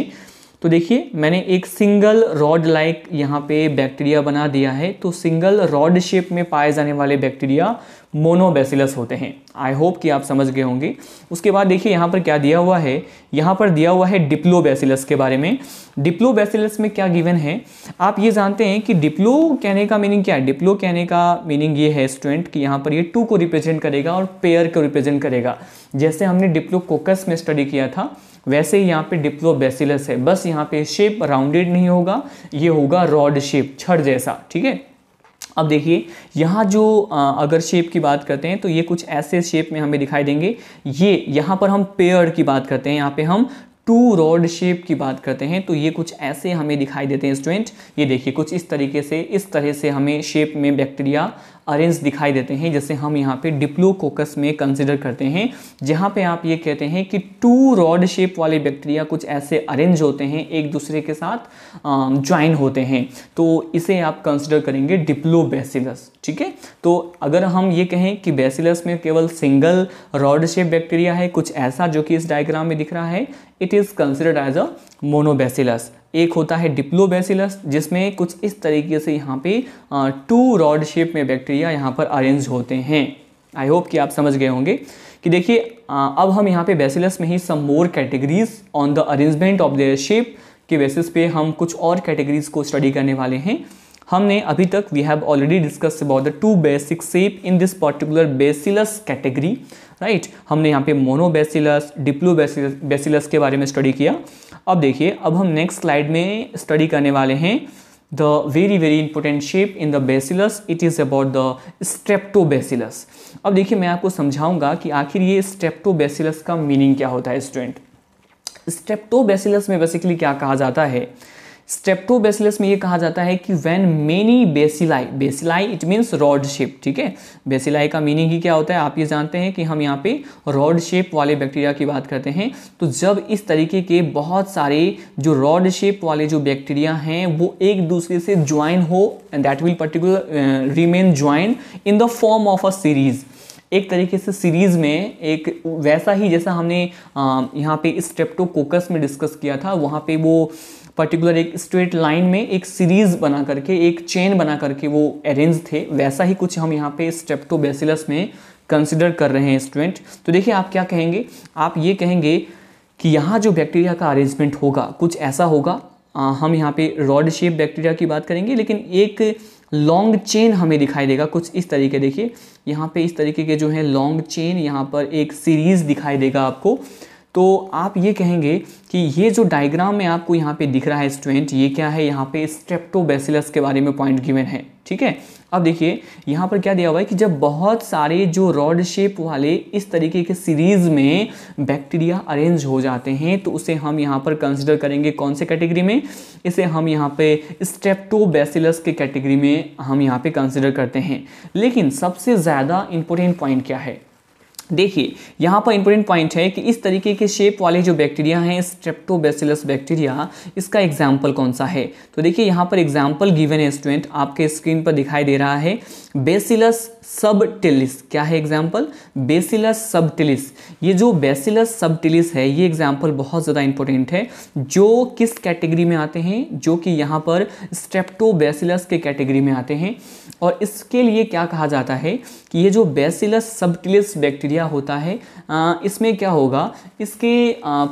तो देखिए मैंने एक सिंगल रॉड लाइक यहाँ पे बैक्टीरिया बना दिया है तो सिंगल रॉड शेप में पाए जाने वाले बैक्टीरिया मोनोबैसिलस होते हैं आई होप कि आप समझ गए होंगे उसके बाद देखिए यहाँ पर क्या दिया हुआ है यहाँ पर दिया हुआ है डिप्लो बैसिलस के बारे में डिप्लो बैसिलस में क्या गिवन है आप ये जानते हैं कि डिप्लो कहने का मीनिंग क्या है डिप्लो कहने का मीनिंग ये है स्टूडेंट कि यहाँ पर ये टू को रिप्रेजेंट करेगा और पेयर को रिप्रेजेंट करेगा जैसे हमने डिप्लो कोकस में स्टडी किया था वैसे ही यहाँ पे बेसिलस है बस यहाँ पे शेप राउंडेड नहीं होगा ये होगा रॉड शेप छड़ जैसा ठीक है अब देखिए यहाँ जो अगर शेप की बात करते हैं तो ये कुछ ऐसे शेप में हमें दिखाई देंगे ये यहाँ पर हम पेयर की बात करते हैं यहाँ पे हम टू रॉड शेप की बात करते हैं तो ये कुछ ऐसे हमें दिखाई देते हैं स्टूडेंट ये देखिए कुछ इस तरीके से इस तरह से हमें शेप में बैक्टीरिया अरेंज दिखाई देते हैं जैसे हम यहाँ पे डिप्लोकोकस में कंसिडर करते हैं जहाँ पे आप ये कहते हैं कि टू रॉड शेप वाले बैक्टीरिया कुछ ऐसे अरेंज होते हैं एक दूसरे के साथ ज्वाइन होते हैं तो इसे आप कंसिडर करेंगे बेसिलस ठीक है तो अगर हम ये कहें कि बेसिलस में केवल सिंगल रॉड शेप बैक्टीरिया है कुछ ऐसा जो कि इस डायग्राम में दिख रहा है it is considered as a monobacillus एक होता है डिप्लोबेसिलस जिसमें कुछ इस तरीके से यहाँ पे टू रॉड शेप में बैक्टीरिया यहाँ पर अरेंज होते हैं आई होप कि आप समझ गए होंगे कि देखिए अब हम यहाँ पे बेसिलस में ही some more categories on the arrangement of their shape के बेसिस पे हम कुछ और कैटेगरीज को स्टडी करने वाले हैं हमने अभी तक we have already discuss about the two basic shape in this particular bacillus category right हमने यहाँ पे मोनोबेसिलस डिप्लो बेसिलस के बारे में स्टडी किया अब देखिए अब हम नेक्स्ट स्लाइड में स्टडी करने वाले हैं the very very important shape in the bacillus it is about the streptobacillus अब देखिए मैं आपको समझाऊंगा कि आखिर ये streptobacillus का मीनिंग क्या होता है स्टूडेंट streptobacillus में बेसिकली क्या कहा जाता है स्टेप्टो बेसिलस में ये कहा जाता है कि when many bacilli bacilli it means rod shape ठीक है बेसिलाई का मीनिंग ही क्या होता है आप ये जानते हैं कि हम यहाँ पे रॉड शेप वाले बैक्टीरिया की बात करते हैं तो जब इस तरीके के बहुत सारे जो रॉड शेप वाले जो बैक्टीरिया हैं वो एक दूसरे से ज्वाइन हो and that will particular remain join in the form of a series एक तरीके से सीरीज़ में एक वैसा ही जैसा हमने uh, यहाँ पे स्ट्रेप्टोकोकस में डिस्कस किया था वहाँ पे वो पर्टिकुलर एक स्ट्रेट लाइन में एक सीरीज बना करके एक चेन बना करके वो अरेंज थे वैसा ही कुछ हम यहाँ पे स्टेप्टोबेसिलस में कंसिडर कर रहे हैं स्टूडेंट तो देखिए आप क्या कहेंगे आप ये कहेंगे कि यहाँ जो बैक्टीरिया का अरेंजमेंट होगा कुछ ऐसा होगा आ, हम यहाँ पे रॉड शेप बैक्टीरिया की बात करेंगे लेकिन एक लॉन्ग चेन हमें दिखाई देगा कुछ इस तरीके देखिए यहाँ पे इस तरीके के जो है लॉन्ग चेन यहाँ पर एक सीरीज़ दिखाई देगा आपको तो आप ये कहेंगे कि ये जो डायग्राम में आपको यहाँ पे दिख रहा है स्टूडेंट ये क्या है यहाँ पे स्ट्रेप्टोबेसिलस के बारे में पॉइंट गिवन है ठीक है अब देखिए यहाँ पर क्या दिया हुआ है कि जब बहुत सारे जो रॉड शेप वाले इस तरीके के सीरीज में बैक्टीरिया अरेंज हो जाते हैं तो उसे हम यहाँ पर कंसिडर करेंगे कौन से कैटेगरी में इसे हम यहाँ पे स्ट्रेप्टोबैसिलस के कैटेगरी में हम यहाँ पे कंसिडर करते हैं लेकिन सबसे ज़्यादा इंपॉर्टेंट पॉइंट क्या है देखिए यहाँ पर इंपॉर्टेंट पॉइंट है कि इस तरीके के शेप वाले जो बैक्टीरिया हैं स्ट्रेप्टोबेसिलस बैक्टीरिया इसका एग्जाम्पल कौन सा है तो देखिए यहाँ पर एग्जाम्पल गिवन है स्टूडेंट आपके स्क्रीन पर दिखाई दे रहा है बेसिलस सबटिलिस क्या है एग्जाम्पल बेसिलस सबटिलिस ये जो बेसिलस सबटिलिस है ये एग्जाम्पल बहुत ज़्यादा इंपॉर्टेंट है जो किस कैटेगरी में आते हैं जो कि यहाँ पर स्ट्रेप्टोबेसिलस के कैटेगरी में आते हैं और इसके लिए क्या कहा जाता है कि ये जो बेसिलस सबटिलस बैक्टीरिया होता है इसमें क्या होगा इसके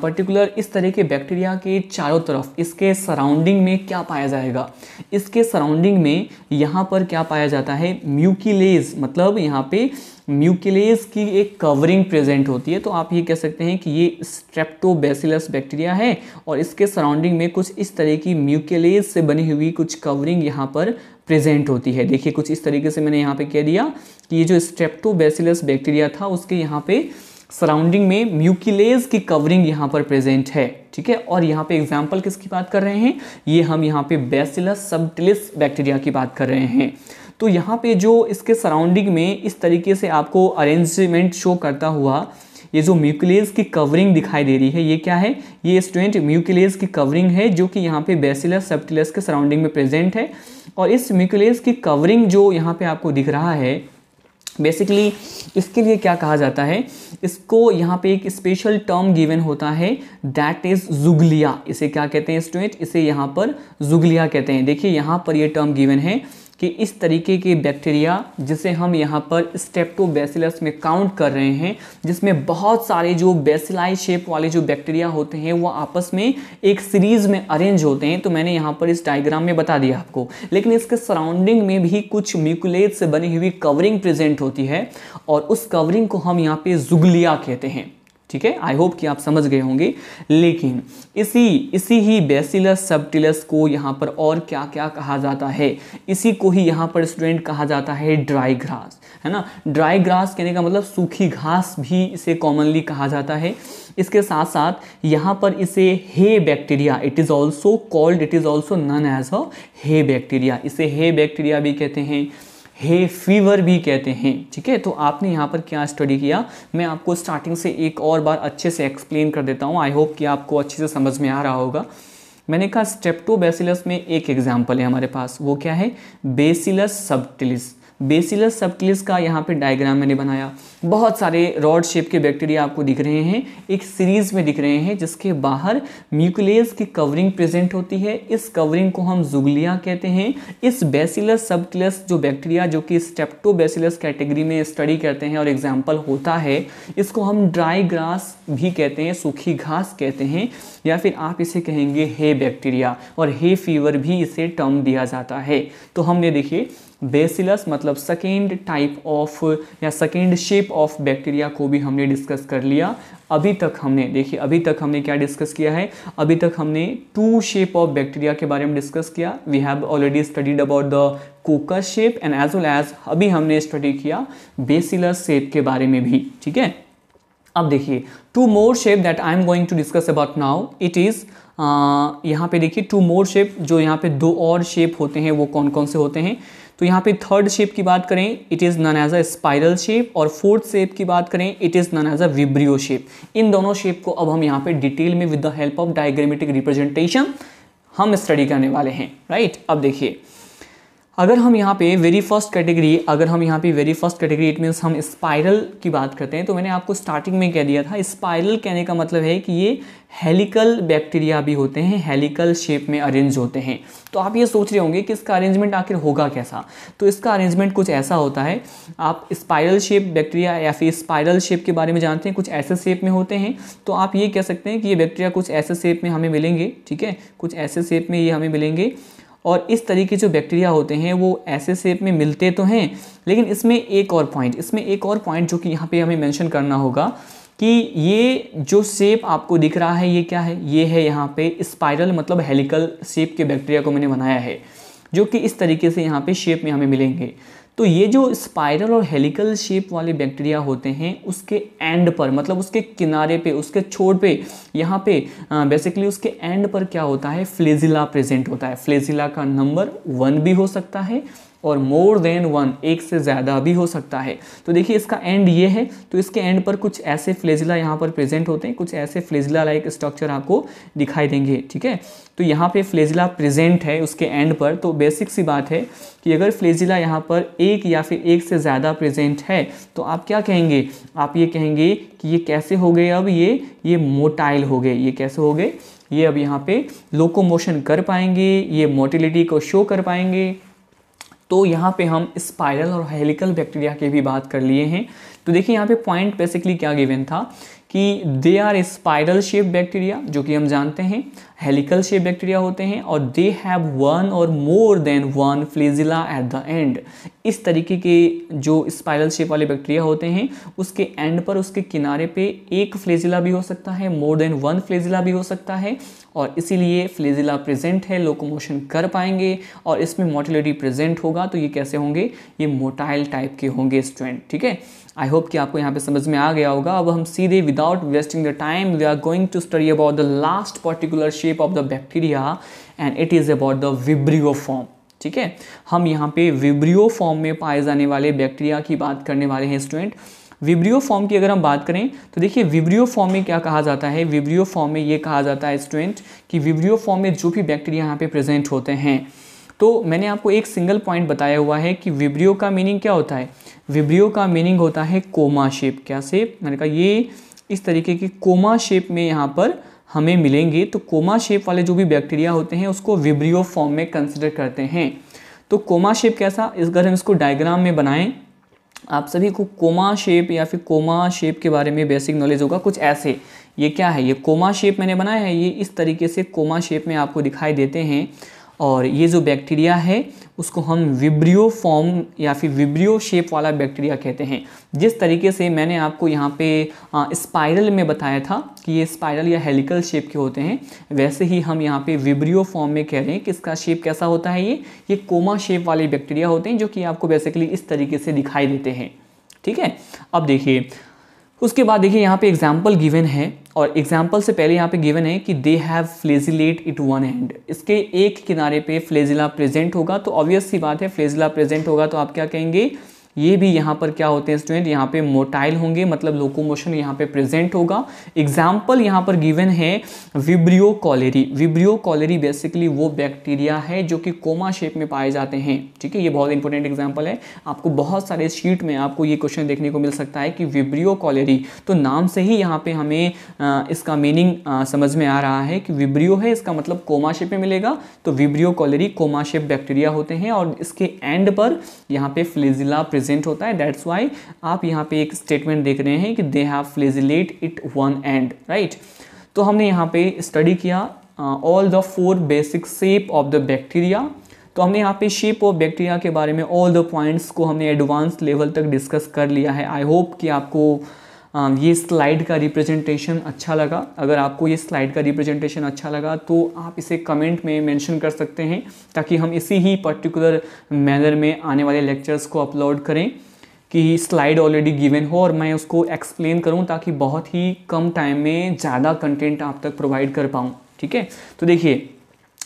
पर्टिकुलर इस तरह के बैक्टीरिया के चारों तरफ इसके सराउंडिंग में क्या पाया जाएगा इसके सराउंडिंग में यहाँ पर क्या पाया जाता है म्यूकिलेज मतलब यहाँ पे म्यूकिलेज की एक कवरिंग प्रेजेंट होती है तो आप ये कह सकते हैं कि ये स्ट्रेप्टोबेसिलस बैक्टीरिया है और इसके सराउंडिंग में कुछ इस तरह की म्यूकिलेज से बनी हुई कुछ कवरिंग यहाँ पर प्रेजेंट होती है देखिए कुछ इस तरीके से मैंने यहाँ पे कह दिया कि ये जो स्ट्रेप्टोबैसिलस बैक्टीरिया था उसके यहाँ पे सराउंडिंग में म्यूकिलेज की कवरिंग यहाँ पर प्रेजेंट है ठीक है और यहाँ पे एग्जाम्पल किसकी बात कर रहे हैं ये हम यहाँ पे बेसिलस सबटिलिस बैक्टीरिया की बात कर रहे हैं तो यहाँ पे जो इसके सराउंडिंग में इस तरीके से आपको अरेंजमेंट शो करता हुआ ये जो म्यूकिलेज की कवरिंग दिखाई दे रही है ये क्या है ये स्टूडेंट म्यूकिलेज की कवरिंग है जो कि यहाँ पे बेसिलस सबटिलस के सराउंडिंग में प्रेजेंट है और इस म्यूकिलेज की कवरिंग जो यहाँ पे आपको दिख रहा है बेसिकली इसके लिए क्या कहा जाता है इसको यहाँ पे एक स्पेशल टर्म गिवन होता है दैट इज़ जुगलिया इसे क्या कहते हैं स्टूडेंट इसे यहाँ पर जुगलिया कहते हैं देखिए यहाँ पर ये यह टर्म गिवन है कि इस तरीके के बैक्टीरिया जिसे हम यहाँ पर स्टेप्टोबैसिलस में काउंट कर रहे हैं जिसमें बहुत सारे जो बेसिलाई शेप वाले जो बैक्टीरिया होते हैं वो आपस में एक सीरीज में अरेंज होते हैं तो मैंने यहाँ पर इस डायग्राम में बता दिया आपको लेकिन इसके सराउंडिंग में भी कुछ म्यूकुलेट से बनी हुई कवरिंग प्रेजेंट होती है और उस कवरिंग को हम यहाँ पे जुगलिया कहते हैं ठीक है आई होप कि आप समझ गए होंगे लेकिन इसी इसी ही बेसिलस सबटिलस को यहाँ पर और क्या क्या कहा जाता है इसी को ही यहाँ पर स्टूडेंट कहा जाता है ड्राई ग्रास है ना ड्राई ग्रास कहने का मतलब सूखी घास भी इसे कॉमनली कहा जाता है इसके साथ साथ यहाँ पर इसे hay bacteria it is also called it is also known as a hay bacteria इसे हे बैक्टीरिया भी कहते हैं हे फीवर भी कहते हैं ठीक है तो आपने यहाँ पर क्या स्टडी किया मैं आपको स्टार्टिंग से एक और बार अच्छे से एक्सप्लेन कर देता हूँ आई होप कि आपको अच्छे से समझ में आ रहा होगा मैंने कहा स्टेप्टोबैसिलस में एक एग्जाम्पल है हमारे पास वो क्या है बेसिलस सबटिलिस बेसिलस सबक्लिस का यहाँ पे डायग्राम मैंने बनाया बहुत सारे रॉड शेप के बैक्टीरिया आपको दिख रहे हैं एक सीरीज़ में दिख रहे हैं जिसके बाहर म्यूक्लियस की कवरिंग प्रेजेंट होती है इस कवरिंग को हम जुगलिया कहते हैं इस बेसिलस सबक्लस जो बैक्टीरिया जो कि स्टेप्टोबेसिलस कैटेगरी में स्टडी करते हैं और एग्जाम्पल होता है इसको हम ड्राई ग्रास भी कहते हैं सूखी घास कहते हैं या फिर आप इसे कहेंगे हे बैक्टीरिया और हे फीवर भी इसे टर्म दिया जाता है तो हमने देखिए बेसिलस मतलब सेकेंड टाइप ऑफ या सेकेंड शेप ऑफ बैक्टीरिया को भी हमने डिस्कस कर लिया अभी तक हमने देखिए अभी तक हमने क्या डिस्कस किया है अभी तक हमने टू शेप ऑफ बैक्टीरिया के बारे में डिस्कस किया we have already studied about the coccus shape and as well as अभी हमने स्टडी किया बेसिलस शेप के बारे में भी ठीक है अब देखिए two more shape that I am going to discuss about now it is यहाँ पे देखिए टू मोर शेप जो यहाँ पे दो और शेप होते हैं वो कौन कौन से होते हैं तो यहाँ पे थर्ड शेप की बात करें it is known as a spiral shape और फोर्थ शेप की बात करें it is known as a vibrio shape इन दोनों शेप को अब हम यहाँ पे डिटेल में with the help of diagrammatic representation हम स्टडी करने वाले हैं राइट अब देखिए अगर हम यहाँ पे वेरी फर्स्ट कैटेगरी अगर हम यहाँ पे very first category it means हम स्पाइरल की बात करते हैं तो मैंने आपको स्टार्टिंग में कह दिया था स्पाइरल कहने का मतलब है कि ये हेलिकल बैक्टीरिया भी होते हैं हेलिकल शेप में अरेंज होते हैं तो आप ये सोच रहे होंगे कि इसका अरेंजमेंट आखिर होगा कैसा तो इसका अरेंजमेंट कुछ ऐसा होता है आप स्पाइरल शेप बैक्टीरिया या फिर स्पाइरल शेप के बारे में जानते हैं कुछ ऐसे शेप में होते हैं तो आप ये कह सकते हैं कि ये बैक्टीरिया कुछ ऐसे शेप में हमें मिलेंगे ठीक है कुछ ऐसे शेप में ये हमें मिलेंगे और इस तरीके जो बैक्टीरिया होते हैं वो ऐसे शेप में मिलते तो हैं लेकिन इसमें एक और पॉइंट इसमें एक और पॉइंट जो कि यहाँ पे हमें मेंशन करना होगा कि ये जो शेप आपको दिख रहा है ये क्या है ये है यहाँ पे स्पाइरल मतलब हेलिकल शेप के बैक्टीरिया को मैंने बनाया है जो कि इस तरीके से यहाँ पे शेप में हमें मिलेंगे तो ये जो स्पाइरल और हेलिकल शेप वाले बैक्टीरिया होते हैं उसके एंड पर मतलब उसके किनारे पे उसके छोर पे यहाँ पे बेसिकली उसके एंड पर क्या होता है फ्लेजिला प्रेजेंट होता है फ्लेजिला का नंबर वन भी हो सकता है और मोर देन वन एक से ज़्यादा भी हो सकता है तो देखिए इसका एंड ये है तो इसके एंड पर कुछ ऐसे फ्लेजिला यहाँ पर प्रेजेंट होते हैं कुछ ऐसे फ्लेजिला लाइक स्ट्रक्चर आपको दिखाई देंगे ठीक है तो यहाँ पे फ्लेजिला प्रेजेंट है उसके एंड पर तो बेसिक सी बात है कि अगर फ्लेजिला यहाँ पर एक या फिर एक से ज़्यादा प्रेजेंट है तो आप क्या कहेंगे आप ये कहेंगे कि ये कैसे हो गए अब ये ये मोटाइल हो गए ये कैसे हो गए ये अब यहाँ पे लोकोमोशन कर पाएंगे ये मोटिलिटी को शो कर पाएंगे तो यहाँ पे हम स्पाइरल और हेलिकल बैक्टीरिया की भी बात कर लिए हैं तो देखिए यहाँ पे पॉइंट बेसिकली क्या गिवन था कि they are spiral shape bacteria जो कि हम जानते हैं हेलिकल शेप बैक्टीरिया होते हैं और दे हैव वन और more than one flagella at the end इस तरीके के जो स्पाइरल शेप वाले बैक्टीरिया होते हैं उसके एंड पर उसके किनारे पे एक फ्लेजिला भी हो सकता है मोर देन वन फ्लेजिला भी हो सकता है और इसीलिए फ्लेजिला प्रेजेंट है लोकोमोशन कर पाएंगे और इसमें मोटिलिटी प्रेजेंट होगा तो ये कैसे होंगे ये मोटाइल टाइप के होंगे स्टूडेंट ठीक है आई होप कि आपको यहाँ पे समझ में आ गया होगा अब हम सीधे without wasting the time we are going to study about the last particular shape shape of the bacteria and it is about the vibrio form ठीक है हम यहाँ पे विब्रियो फॉर्म में पाए जाने वाले बैक्टीरिया की बात करने वाले हैं स्टूडेंट विब्रियो फॉर्म की अगर हम बात करें तो देखिए विब्रियो फॉर्म में क्या कहा जाता है विब्रियो फॉर्म में ये कहा जाता है स्टूडेंट कि विब्रियो फॉर्म में जो भी बैक्टीरिया यहाँ पे प्रेजेंट होते हैं तो मैंने आपको एक सिंगल पॉइंट बताया हुआ है कि विब्रियो का मीनिंग क्या होता है विब्रियो का मीनिंग होता है कोमा शेप क्या शेप मैंने कहा ये इस तरीके की कोमा शेप में यहाँ पर हमें मिलेंगे तो कोमा शेप वाले जो भी बैक्टीरिया होते हैं उसको विब्रियो फॉर्म में कंसिडर करते हैं तो कोमा शेप कैसा इस अगर हम इसको डायग्राम में बनाएं आप सभी को कोमा शेप या फिर कोमा शेप के बारे में बेसिक नॉलेज होगा कुछ ऐसे ये क्या है ये कोमा शेप मैंने बनाया है ये इस तरीके से कोमा शेप में आपको दिखाई देते हैं और ये जो बैक्टीरिया है उसको हम विब्रियो फॉर्म या फिर विब्रियो शेप वाला बैक्टीरिया कहते हैं जिस तरीके से मैंने आपको यहाँ पे स्पाइरल में बताया था कि ये स्पाइरल या हेलिकल शेप के होते हैं वैसे ही हम यहाँ पे विब्रियो फॉर्म में कह रहे हैं कि इसका शेप कैसा होता है ये ये कोमा शेप वाले बैक्टीरिया होते हैं जो कि आपको बेसिकली इस तरीके से दिखाई देते हैं ठीक है अब देखिए उसके बाद देखिए यहाँ पे एग्जाम्पल गिवन है और एग्जाम्पल से पहले यहाँ पे गिवन है कि they have flagellate at one end इसके एक किनारे पे फ्लेजिला प्रेजेंट होगा तो ऑब्वियस सी बात है फ्लेजिला प्रेजेंट होगा तो आप क्या कहेंगे ये भी यहाँ पर क्या होते हैं स्टूडेंट यहाँ पे मोटाइल होंगे मतलब लोकोमोशन यहाँ पे प्रेजेंट होगा एग्जाम्पल यहाँ पर गिवन है vibrio cholerae vibrio cholerae basically वो बैक्टीरिया है जो कि कोमा शेप में पाए जाते हैं ठीक है ये बहुत इंपॉर्टेंट एग्जाम्पल है आपको बहुत सारे शीट में आपको ये क्वेश्चन देखने को मिल सकता है कि विब्रियो कॉलेरी तो नाम से ही यहाँ पर हमें इसका मीनिंग समझ में आ रहा है कि विब्रियो है इसका मतलब कोमा शेप में मिलेगा तो vibrio cholerae comma shape bacteria होते हैं और इसके एंड पर यहाँ पर फ्लिजिला प्रेजेंट प्रेजेंट होता है दैट्स वाई आप यहाँ पे एक स्टेटमेंट देख रहे हैं कि they have flagellate at one end right तो हमने यहाँ पे स्टडी किया all the four basic shape of the bacteria तो हमने यहाँ पे शेप ऑफ बैक्टीरिया के बारे में ऑल द पॉइंट्स को हमने एडवांस लेवल तक डिस्कस कर लिया है आई होप कि आपको uh, Um, ये स्लाइड का रिप्रेजेंटेशन अच्छा लगा अगर आपको ये स्लाइड का रिप्रेजेंटेशन अच्छा लगा तो आप इसे कमेंट में मेंशन कर सकते हैं ताकि हम इसी ही पर्टिकुलर मैनर में आने वाले लेक्चर्स को अपलोड करें कि स्लाइड ऑलरेडी गिवन हो और मैं उसको एक्सप्लेन करूं ताकि बहुत ही कम टाइम में ज़्यादा कंटेंट आप तक प्रोवाइड कर पाऊँ ठीक है तो देखिए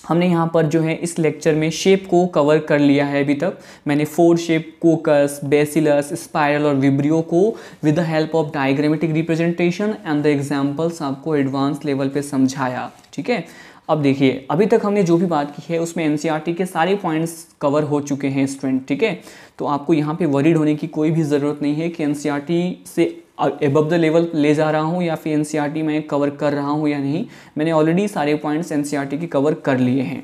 हमने यहाँ पर जो है इस लेक्चर में शेप को कवर कर लिया है अभी तक मैंने four shape coccus bacillus spiral और विब्रियो को with the help of diagrammatic representation and the examples आपको एडवांस लेवल पे समझाया ठीक है अब देखिए अभी तक हमने जो भी बात की है उसमें एन e के सारे पॉइंट्स कवर हो चुके हैं स्टूडेंट ठीक है तो आपको यहाँ पे वरीड होने की कोई भी ज़रूरत नहीं है कि एन e से एबव द लेवल ले जा रहा हूँ या फिर एन मैं कवर कर रहा हूँ या नहीं मैंने ऑलरेडी सारे पॉइंट्स एन e के कवर कर लिए हैं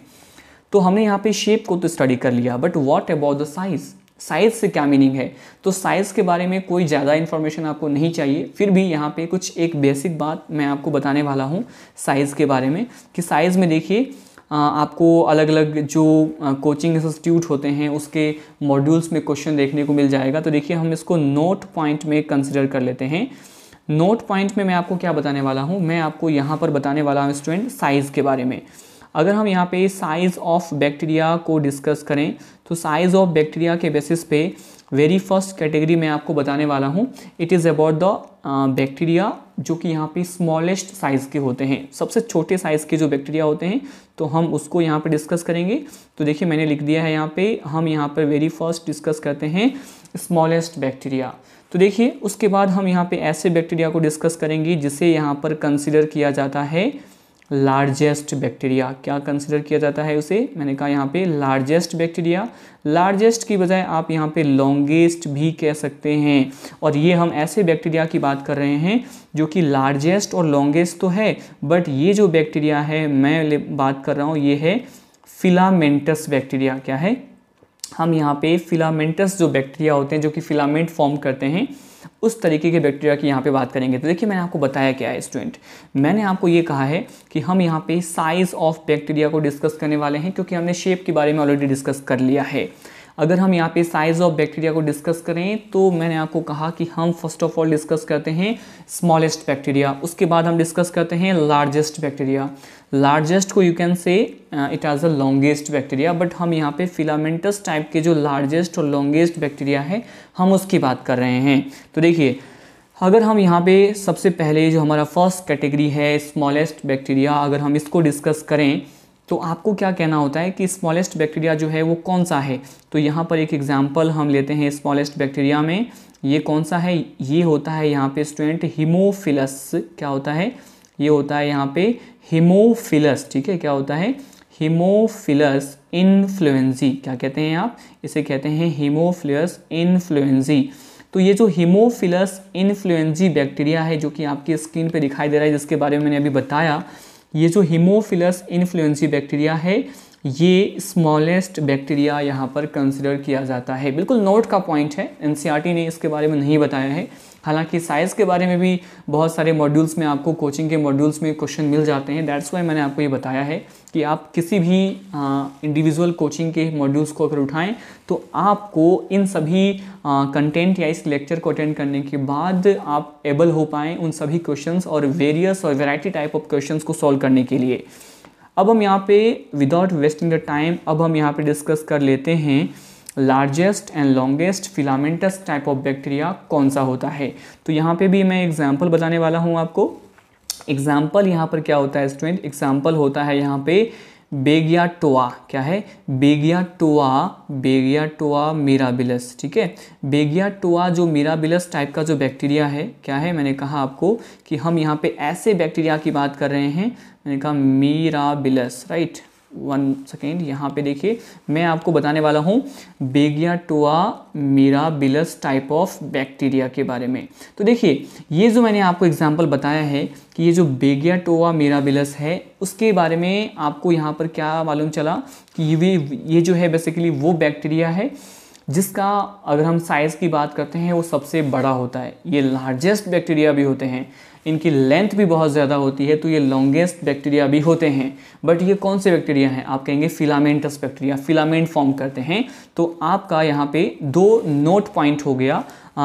तो हमने यहाँ पे शेप को तो स्टडी कर लिया but what about the size size से क्या मीनिंग है तो साइज़ के बारे में कोई ज़्यादा इन्फॉर्मेशन आपको नहीं चाहिए फिर भी यहाँ पे कुछ एक बेसिक बात मैं आपको बताने वाला हूँ साइज़ के बारे में कि साइज़ में देखिए आपको अलग अलग जो कोचिंग इंस्टीट्यूट होते हैं उसके मॉड्यूल्स में क्वेश्चन देखने को मिल जाएगा तो देखिए हम इसको नोट पॉइंट में कंसिडर कर लेते हैं नोट पॉइंट में मैं आपको क्या बताने वाला हूँ मैं आपको यहाँ पर बताने वाला हूँ स्टूडेंट साइज़ के बारे में अगर हम यहाँ पे साइज़ ऑफ बैक्टीरिया को डिस्कस करें तो साइज़ ऑफ बैक्टीरिया के बेसिस पे वेरी फर्स्ट कैटेगरी मैं आपको बताने वाला हूँ it is about the bacteria जो कि यहाँ पे स्मॉलेस्ट साइज़ के होते हैं सबसे छोटे साइज़ के जो बैक्टीरिया होते हैं तो हम उसको यहाँ पे डिस्कस करेंगे तो देखिए मैंने लिख दिया है यहाँ पे हम यहाँ पर वेरी फर्स्ट डिस्कस करते हैं स्मॉलेस्ट बैक्टीरिया तो देखिए उसके बाद हम यहाँ पे ऐसे बैक्टीरिया को डिस्कस करेंगे जिसे यहाँ पर कंसिडर किया जाता है लार्जेस्ट बैक्टीरिया क्या कंसिडर किया जाता है उसे मैंने कहा यहाँ पे लार्जेस्ट बैक्टीरिया लार्जेस्ट की बजाय आप यहाँ पे लॉन्गेस्ट भी कह सकते हैं और ये हम ऐसे बैक्टीरिया की बात कर रहे हैं जो कि लार्जेस्ट और लॉन्गेस्ट तो है बट ये जो बैक्टीरिया है मैं बात कर रहा हूँ ये है फिलामेंटस बैक्टीरिया क्या है हम यहाँ पे फिलामेंटस जो बैक्टीरिया होते हैं जो कि फिलामेंट फॉर्म करते हैं उस तरीके के बैक्टीरिया की यहाँ पे बात करेंगे तो देखिए मैंने आपको बताया क्या है स्टूडेंट मैंने आपको ये कहा है कि हम यहाँ पे साइज़ ऑफ बैक्टीरिया को डिस्कस करने वाले हैं क्योंकि हमने शेप के बारे में ऑलरेडी डिस्कस कर लिया है अगर हम यहाँ पे साइज़ ऑफ बैक्टीरिया को डिस्कस करें तो मैंने आपको कहा कि हम फर्स्ट ऑफ ऑल डिस्कस करते हैं स्मॉलेस्ट बैक्टीरिया उसके बाद हम डिस्कस करते हैं लार्जेस्ट बैक्टीरिया लार्जेस्ट को you can say it as a longest bacteria but हम यहाँ पे फिलामेंटस टाइप के जो लार्जेस्ट और लॉन्गेस्ट बैक्टीरिया है हम उसकी बात कर रहे हैं तो देखिए अगर हम यहाँ पे सबसे पहले जो हमारा फर्स्ट कैटेगरी है स्मॉलेस्ट बैक्टीरिया अगर हम इसको डिस्कस करें तो आपको क्या कहना होता है कि स्मॉलेस्ट बैक्टीरिया जो है वो कौन सा है तो यहाँ पर एक एग्जाम्पल हम लेते हैं स्मॉलेस्ट बैक्टीरिया में ये कौन सा है ये होता है यहाँ पे स्टूडेंट हिमोफिलस क्या होता है ये होता है यहाँ पे हिमोफिलस ठीक है क्या होता है हिमोफिलस इन्फ्लुएंजी क्या कहते हैं आप इसे कहते हैं हिमोफिलस इन्फ्लुएंजी तो ये जो हिमोफिलस इन्फ्लुएंजी बैक्टीरिया है जो कि आपकी स्किन पे दिखाई दे रहा है जिसके बारे में मैंने अभी बताया ये जो हीमोफिलस इन्फ्लुएंसी बैक्टीरिया है ये स्मॉलेस्ट बैक्टीरिया यहाँ पर कंसिडर किया जाता है बिल्कुल नोट का पॉइंट है एन e ने इसके बारे में नहीं बताया है हालांकि साइज़ के बारे में भी बहुत सारे मॉड्यूल्स में आपको कोचिंग के मॉड्यूल्स में क्वेश्चन मिल जाते हैं दैट्स वाई मैंने आपको ये बताया है कि आप किसी भी इंडिविजुअल कोचिंग के मॉड्यूल्स को अगर उठाएं तो आपको इन सभी कंटेंट या इस लेक्चर को अटेंड करने के बाद आप एबल हो पाएँ उन सभी क्वेश्चंस और वेरियस और वेराइटी टाइप ऑफ क्वेश्चंस को सॉल्व करने के लिए अब हम यहाँ पे विदाउट वेस्टिंग द टाइम अब हम यहाँ पे डिस्कस कर लेते हैं largest and longest filamentous type of bacteria कौन सा होता है तो यहाँ पर भी मैं एग्जाम्पल बताने वाला हूँ आपको एग्जाम्पल यहाँ पर क्या होता है स्टूडेंट एग्जाम्पल होता है यहाँ पे बेगिया टोआ क्या है बेगिया टोआ बेगिया टोआ मीराबिलस ठीक है बेगिया टोआ जो मीराबिलस टाइप का जो बैक्टीरिया है क्या है मैंने कहा आपको कि हम यहाँ पे ऐसे बैक्टीरिया की बात कर रहे हैं मैंने कहा मीराबिलस राइट वन सेकेंड यहाँ पे देखिए मैं आपको बताने वाला हूँ Beggiatoa mirabilis type of bacteria के बारे में तो देखिए ये जो मैंने आपको एग्जाम्पल बताया है कि ये जो बेगिया टोआ मीरा बिलस है उसके बारे में आपको यहाँ पर क्या मालूम चला कि ये ये जो है बेसिकली वो बैक्टीरिया है जिसका अगर हम साइज़ की बात करते हैं वो सबसे बड़ा होता है ये लार्जेस्ट बैक्टीरिया भी होते हैं इनकी लेंथ भी बहुत ज़्यादा होती है तो ये लॉन्गेस्ट बैक्टीरिया भी होते हैं बट ये कौन से बैक्टीरिया हैं आप कहेंगे फिलामेंटस बैक्टीरिया फिलामेंट फॉर्म करते हैं तो आपका यहाँ पे दो नोट पॉइंट हो गया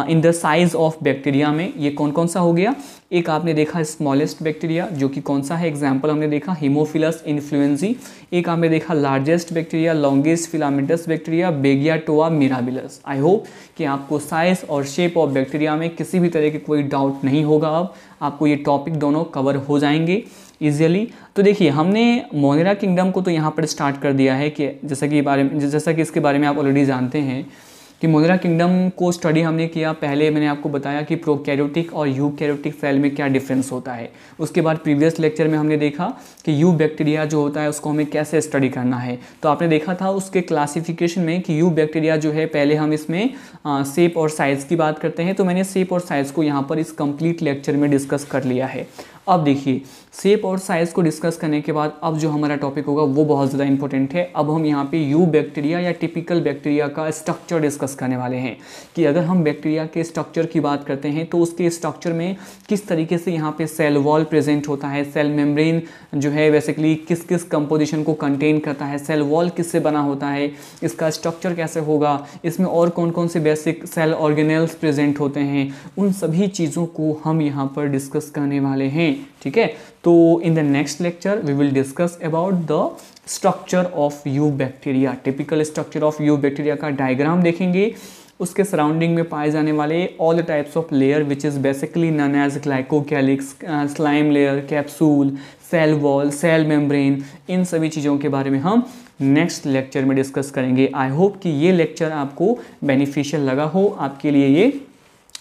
in the size of bacteria में ये कौन कौन सा हो गया एक आपने देखा स्मॉलेस्ट बैक्टीरिया जो कि कौन सा है एग्जाम्पल हमने देखा हीमोफिलस इन्फ्लुएंजी एक आपने देखा largest bacteria longest filamentous bacteria Beggiatoa mirabilis I hope कि आपको साइज और शेप ऑफ बैक्टीरिया में किसी भी तरह के कोई डाउट नहीं होगा अब आपको ये टॉपिक दोनों कवर हो जाएंगे ईजियली तो देखिए हमने मोनेरा किंगडम को तो यहाँ पर स्टार्ट कर दिया है कि जैसा कि बारे में जैसा कि इसके बारे में आप ऑलरेडी जानते हैं कि मुद्रा किंगडम को स्टडी हमने किया पहले मैंने आपको बताया कि प्रोकैरियोटिक और यू कैरियोटिक सेल में क्या डिफरेंस होता है उसके बाद प्रीवियस लेक्चर में हमने देखा कि यू बैक्टीरिया जो होता है उसको हमें कैसे स्टडी करना है तो आपने देखा था उसके क्लासिफिकेशन में कि यू बैक्टीरिया जो है पहले हम इसमें सेप और साइज़ की बात करते हैं तो मैंने सेप और साइज़ को यहाँ पर इस कंप्लीट लेक्चर में डिस्कस कर लिया है अब देखिए सेप और साइज़ को डिस्कस करने के बाद अब जो हमारा टॉपिक होगा वो बहुत ज़्यादा इंपॉर्टेंट है अब हम यहाँ पे यू बैक्टीरिया या टिपिकल बैक्टीरिया का स्ट्रक्चर डिस्कस करने वाले हैं कि अगर हम बैक्टीरिया के स्ट्रक्चर की बात करते हैं तो उसके स्ट्रक्चर में किस तरीके से यहाँ पे सेल वॉल प्रेजेंट होता है सेल मेम्ब्रेन जो है बेसिकली किस किस कंपोजिशन को कंटेन करता है सेल वॉल किससे बना होता है इसका स्ट्रक्चर कैसे होगा इसमें और कौन कौन से बेसिक सेल ऑर्गेनल्स प्रेजेंट होते हैं उन सभी चीज़ों को हम यहाँ पर डिस्कस करने वाले हैं ठीक है तो in the next lecture we will discuss about the structure of eubacteria typical structure of eubacteria का डायग्राम देखेंगे उसके सराउंडिंग में पाए जाने वाले all types of layer which is basically known as glycocalyx slime layer capsule cell wall cell membrane इन सभी चीज़ों के बारे में हम नेक्स्ट लेक्चर में डिस्कस करेंगे आई होप कि ये लेक्चर आपको बेनिफिशियल लगा हो आपके लिए ये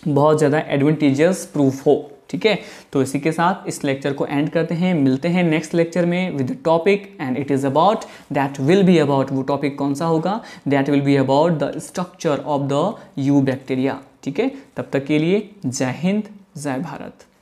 बहुत ज़्यादा एडवांटेजियस प्रूफ हो ठीक है तो इसी के साथ इस लेक्चर को एंड करते हैं मिलते हैं नेक्स्ट लेक्चर में with topic and it is about that will be about वो टॉपिक कौन सा होगा that will be about the structure of the eubacteria ठीक है तब तक के लिए जय हिंद जय भारत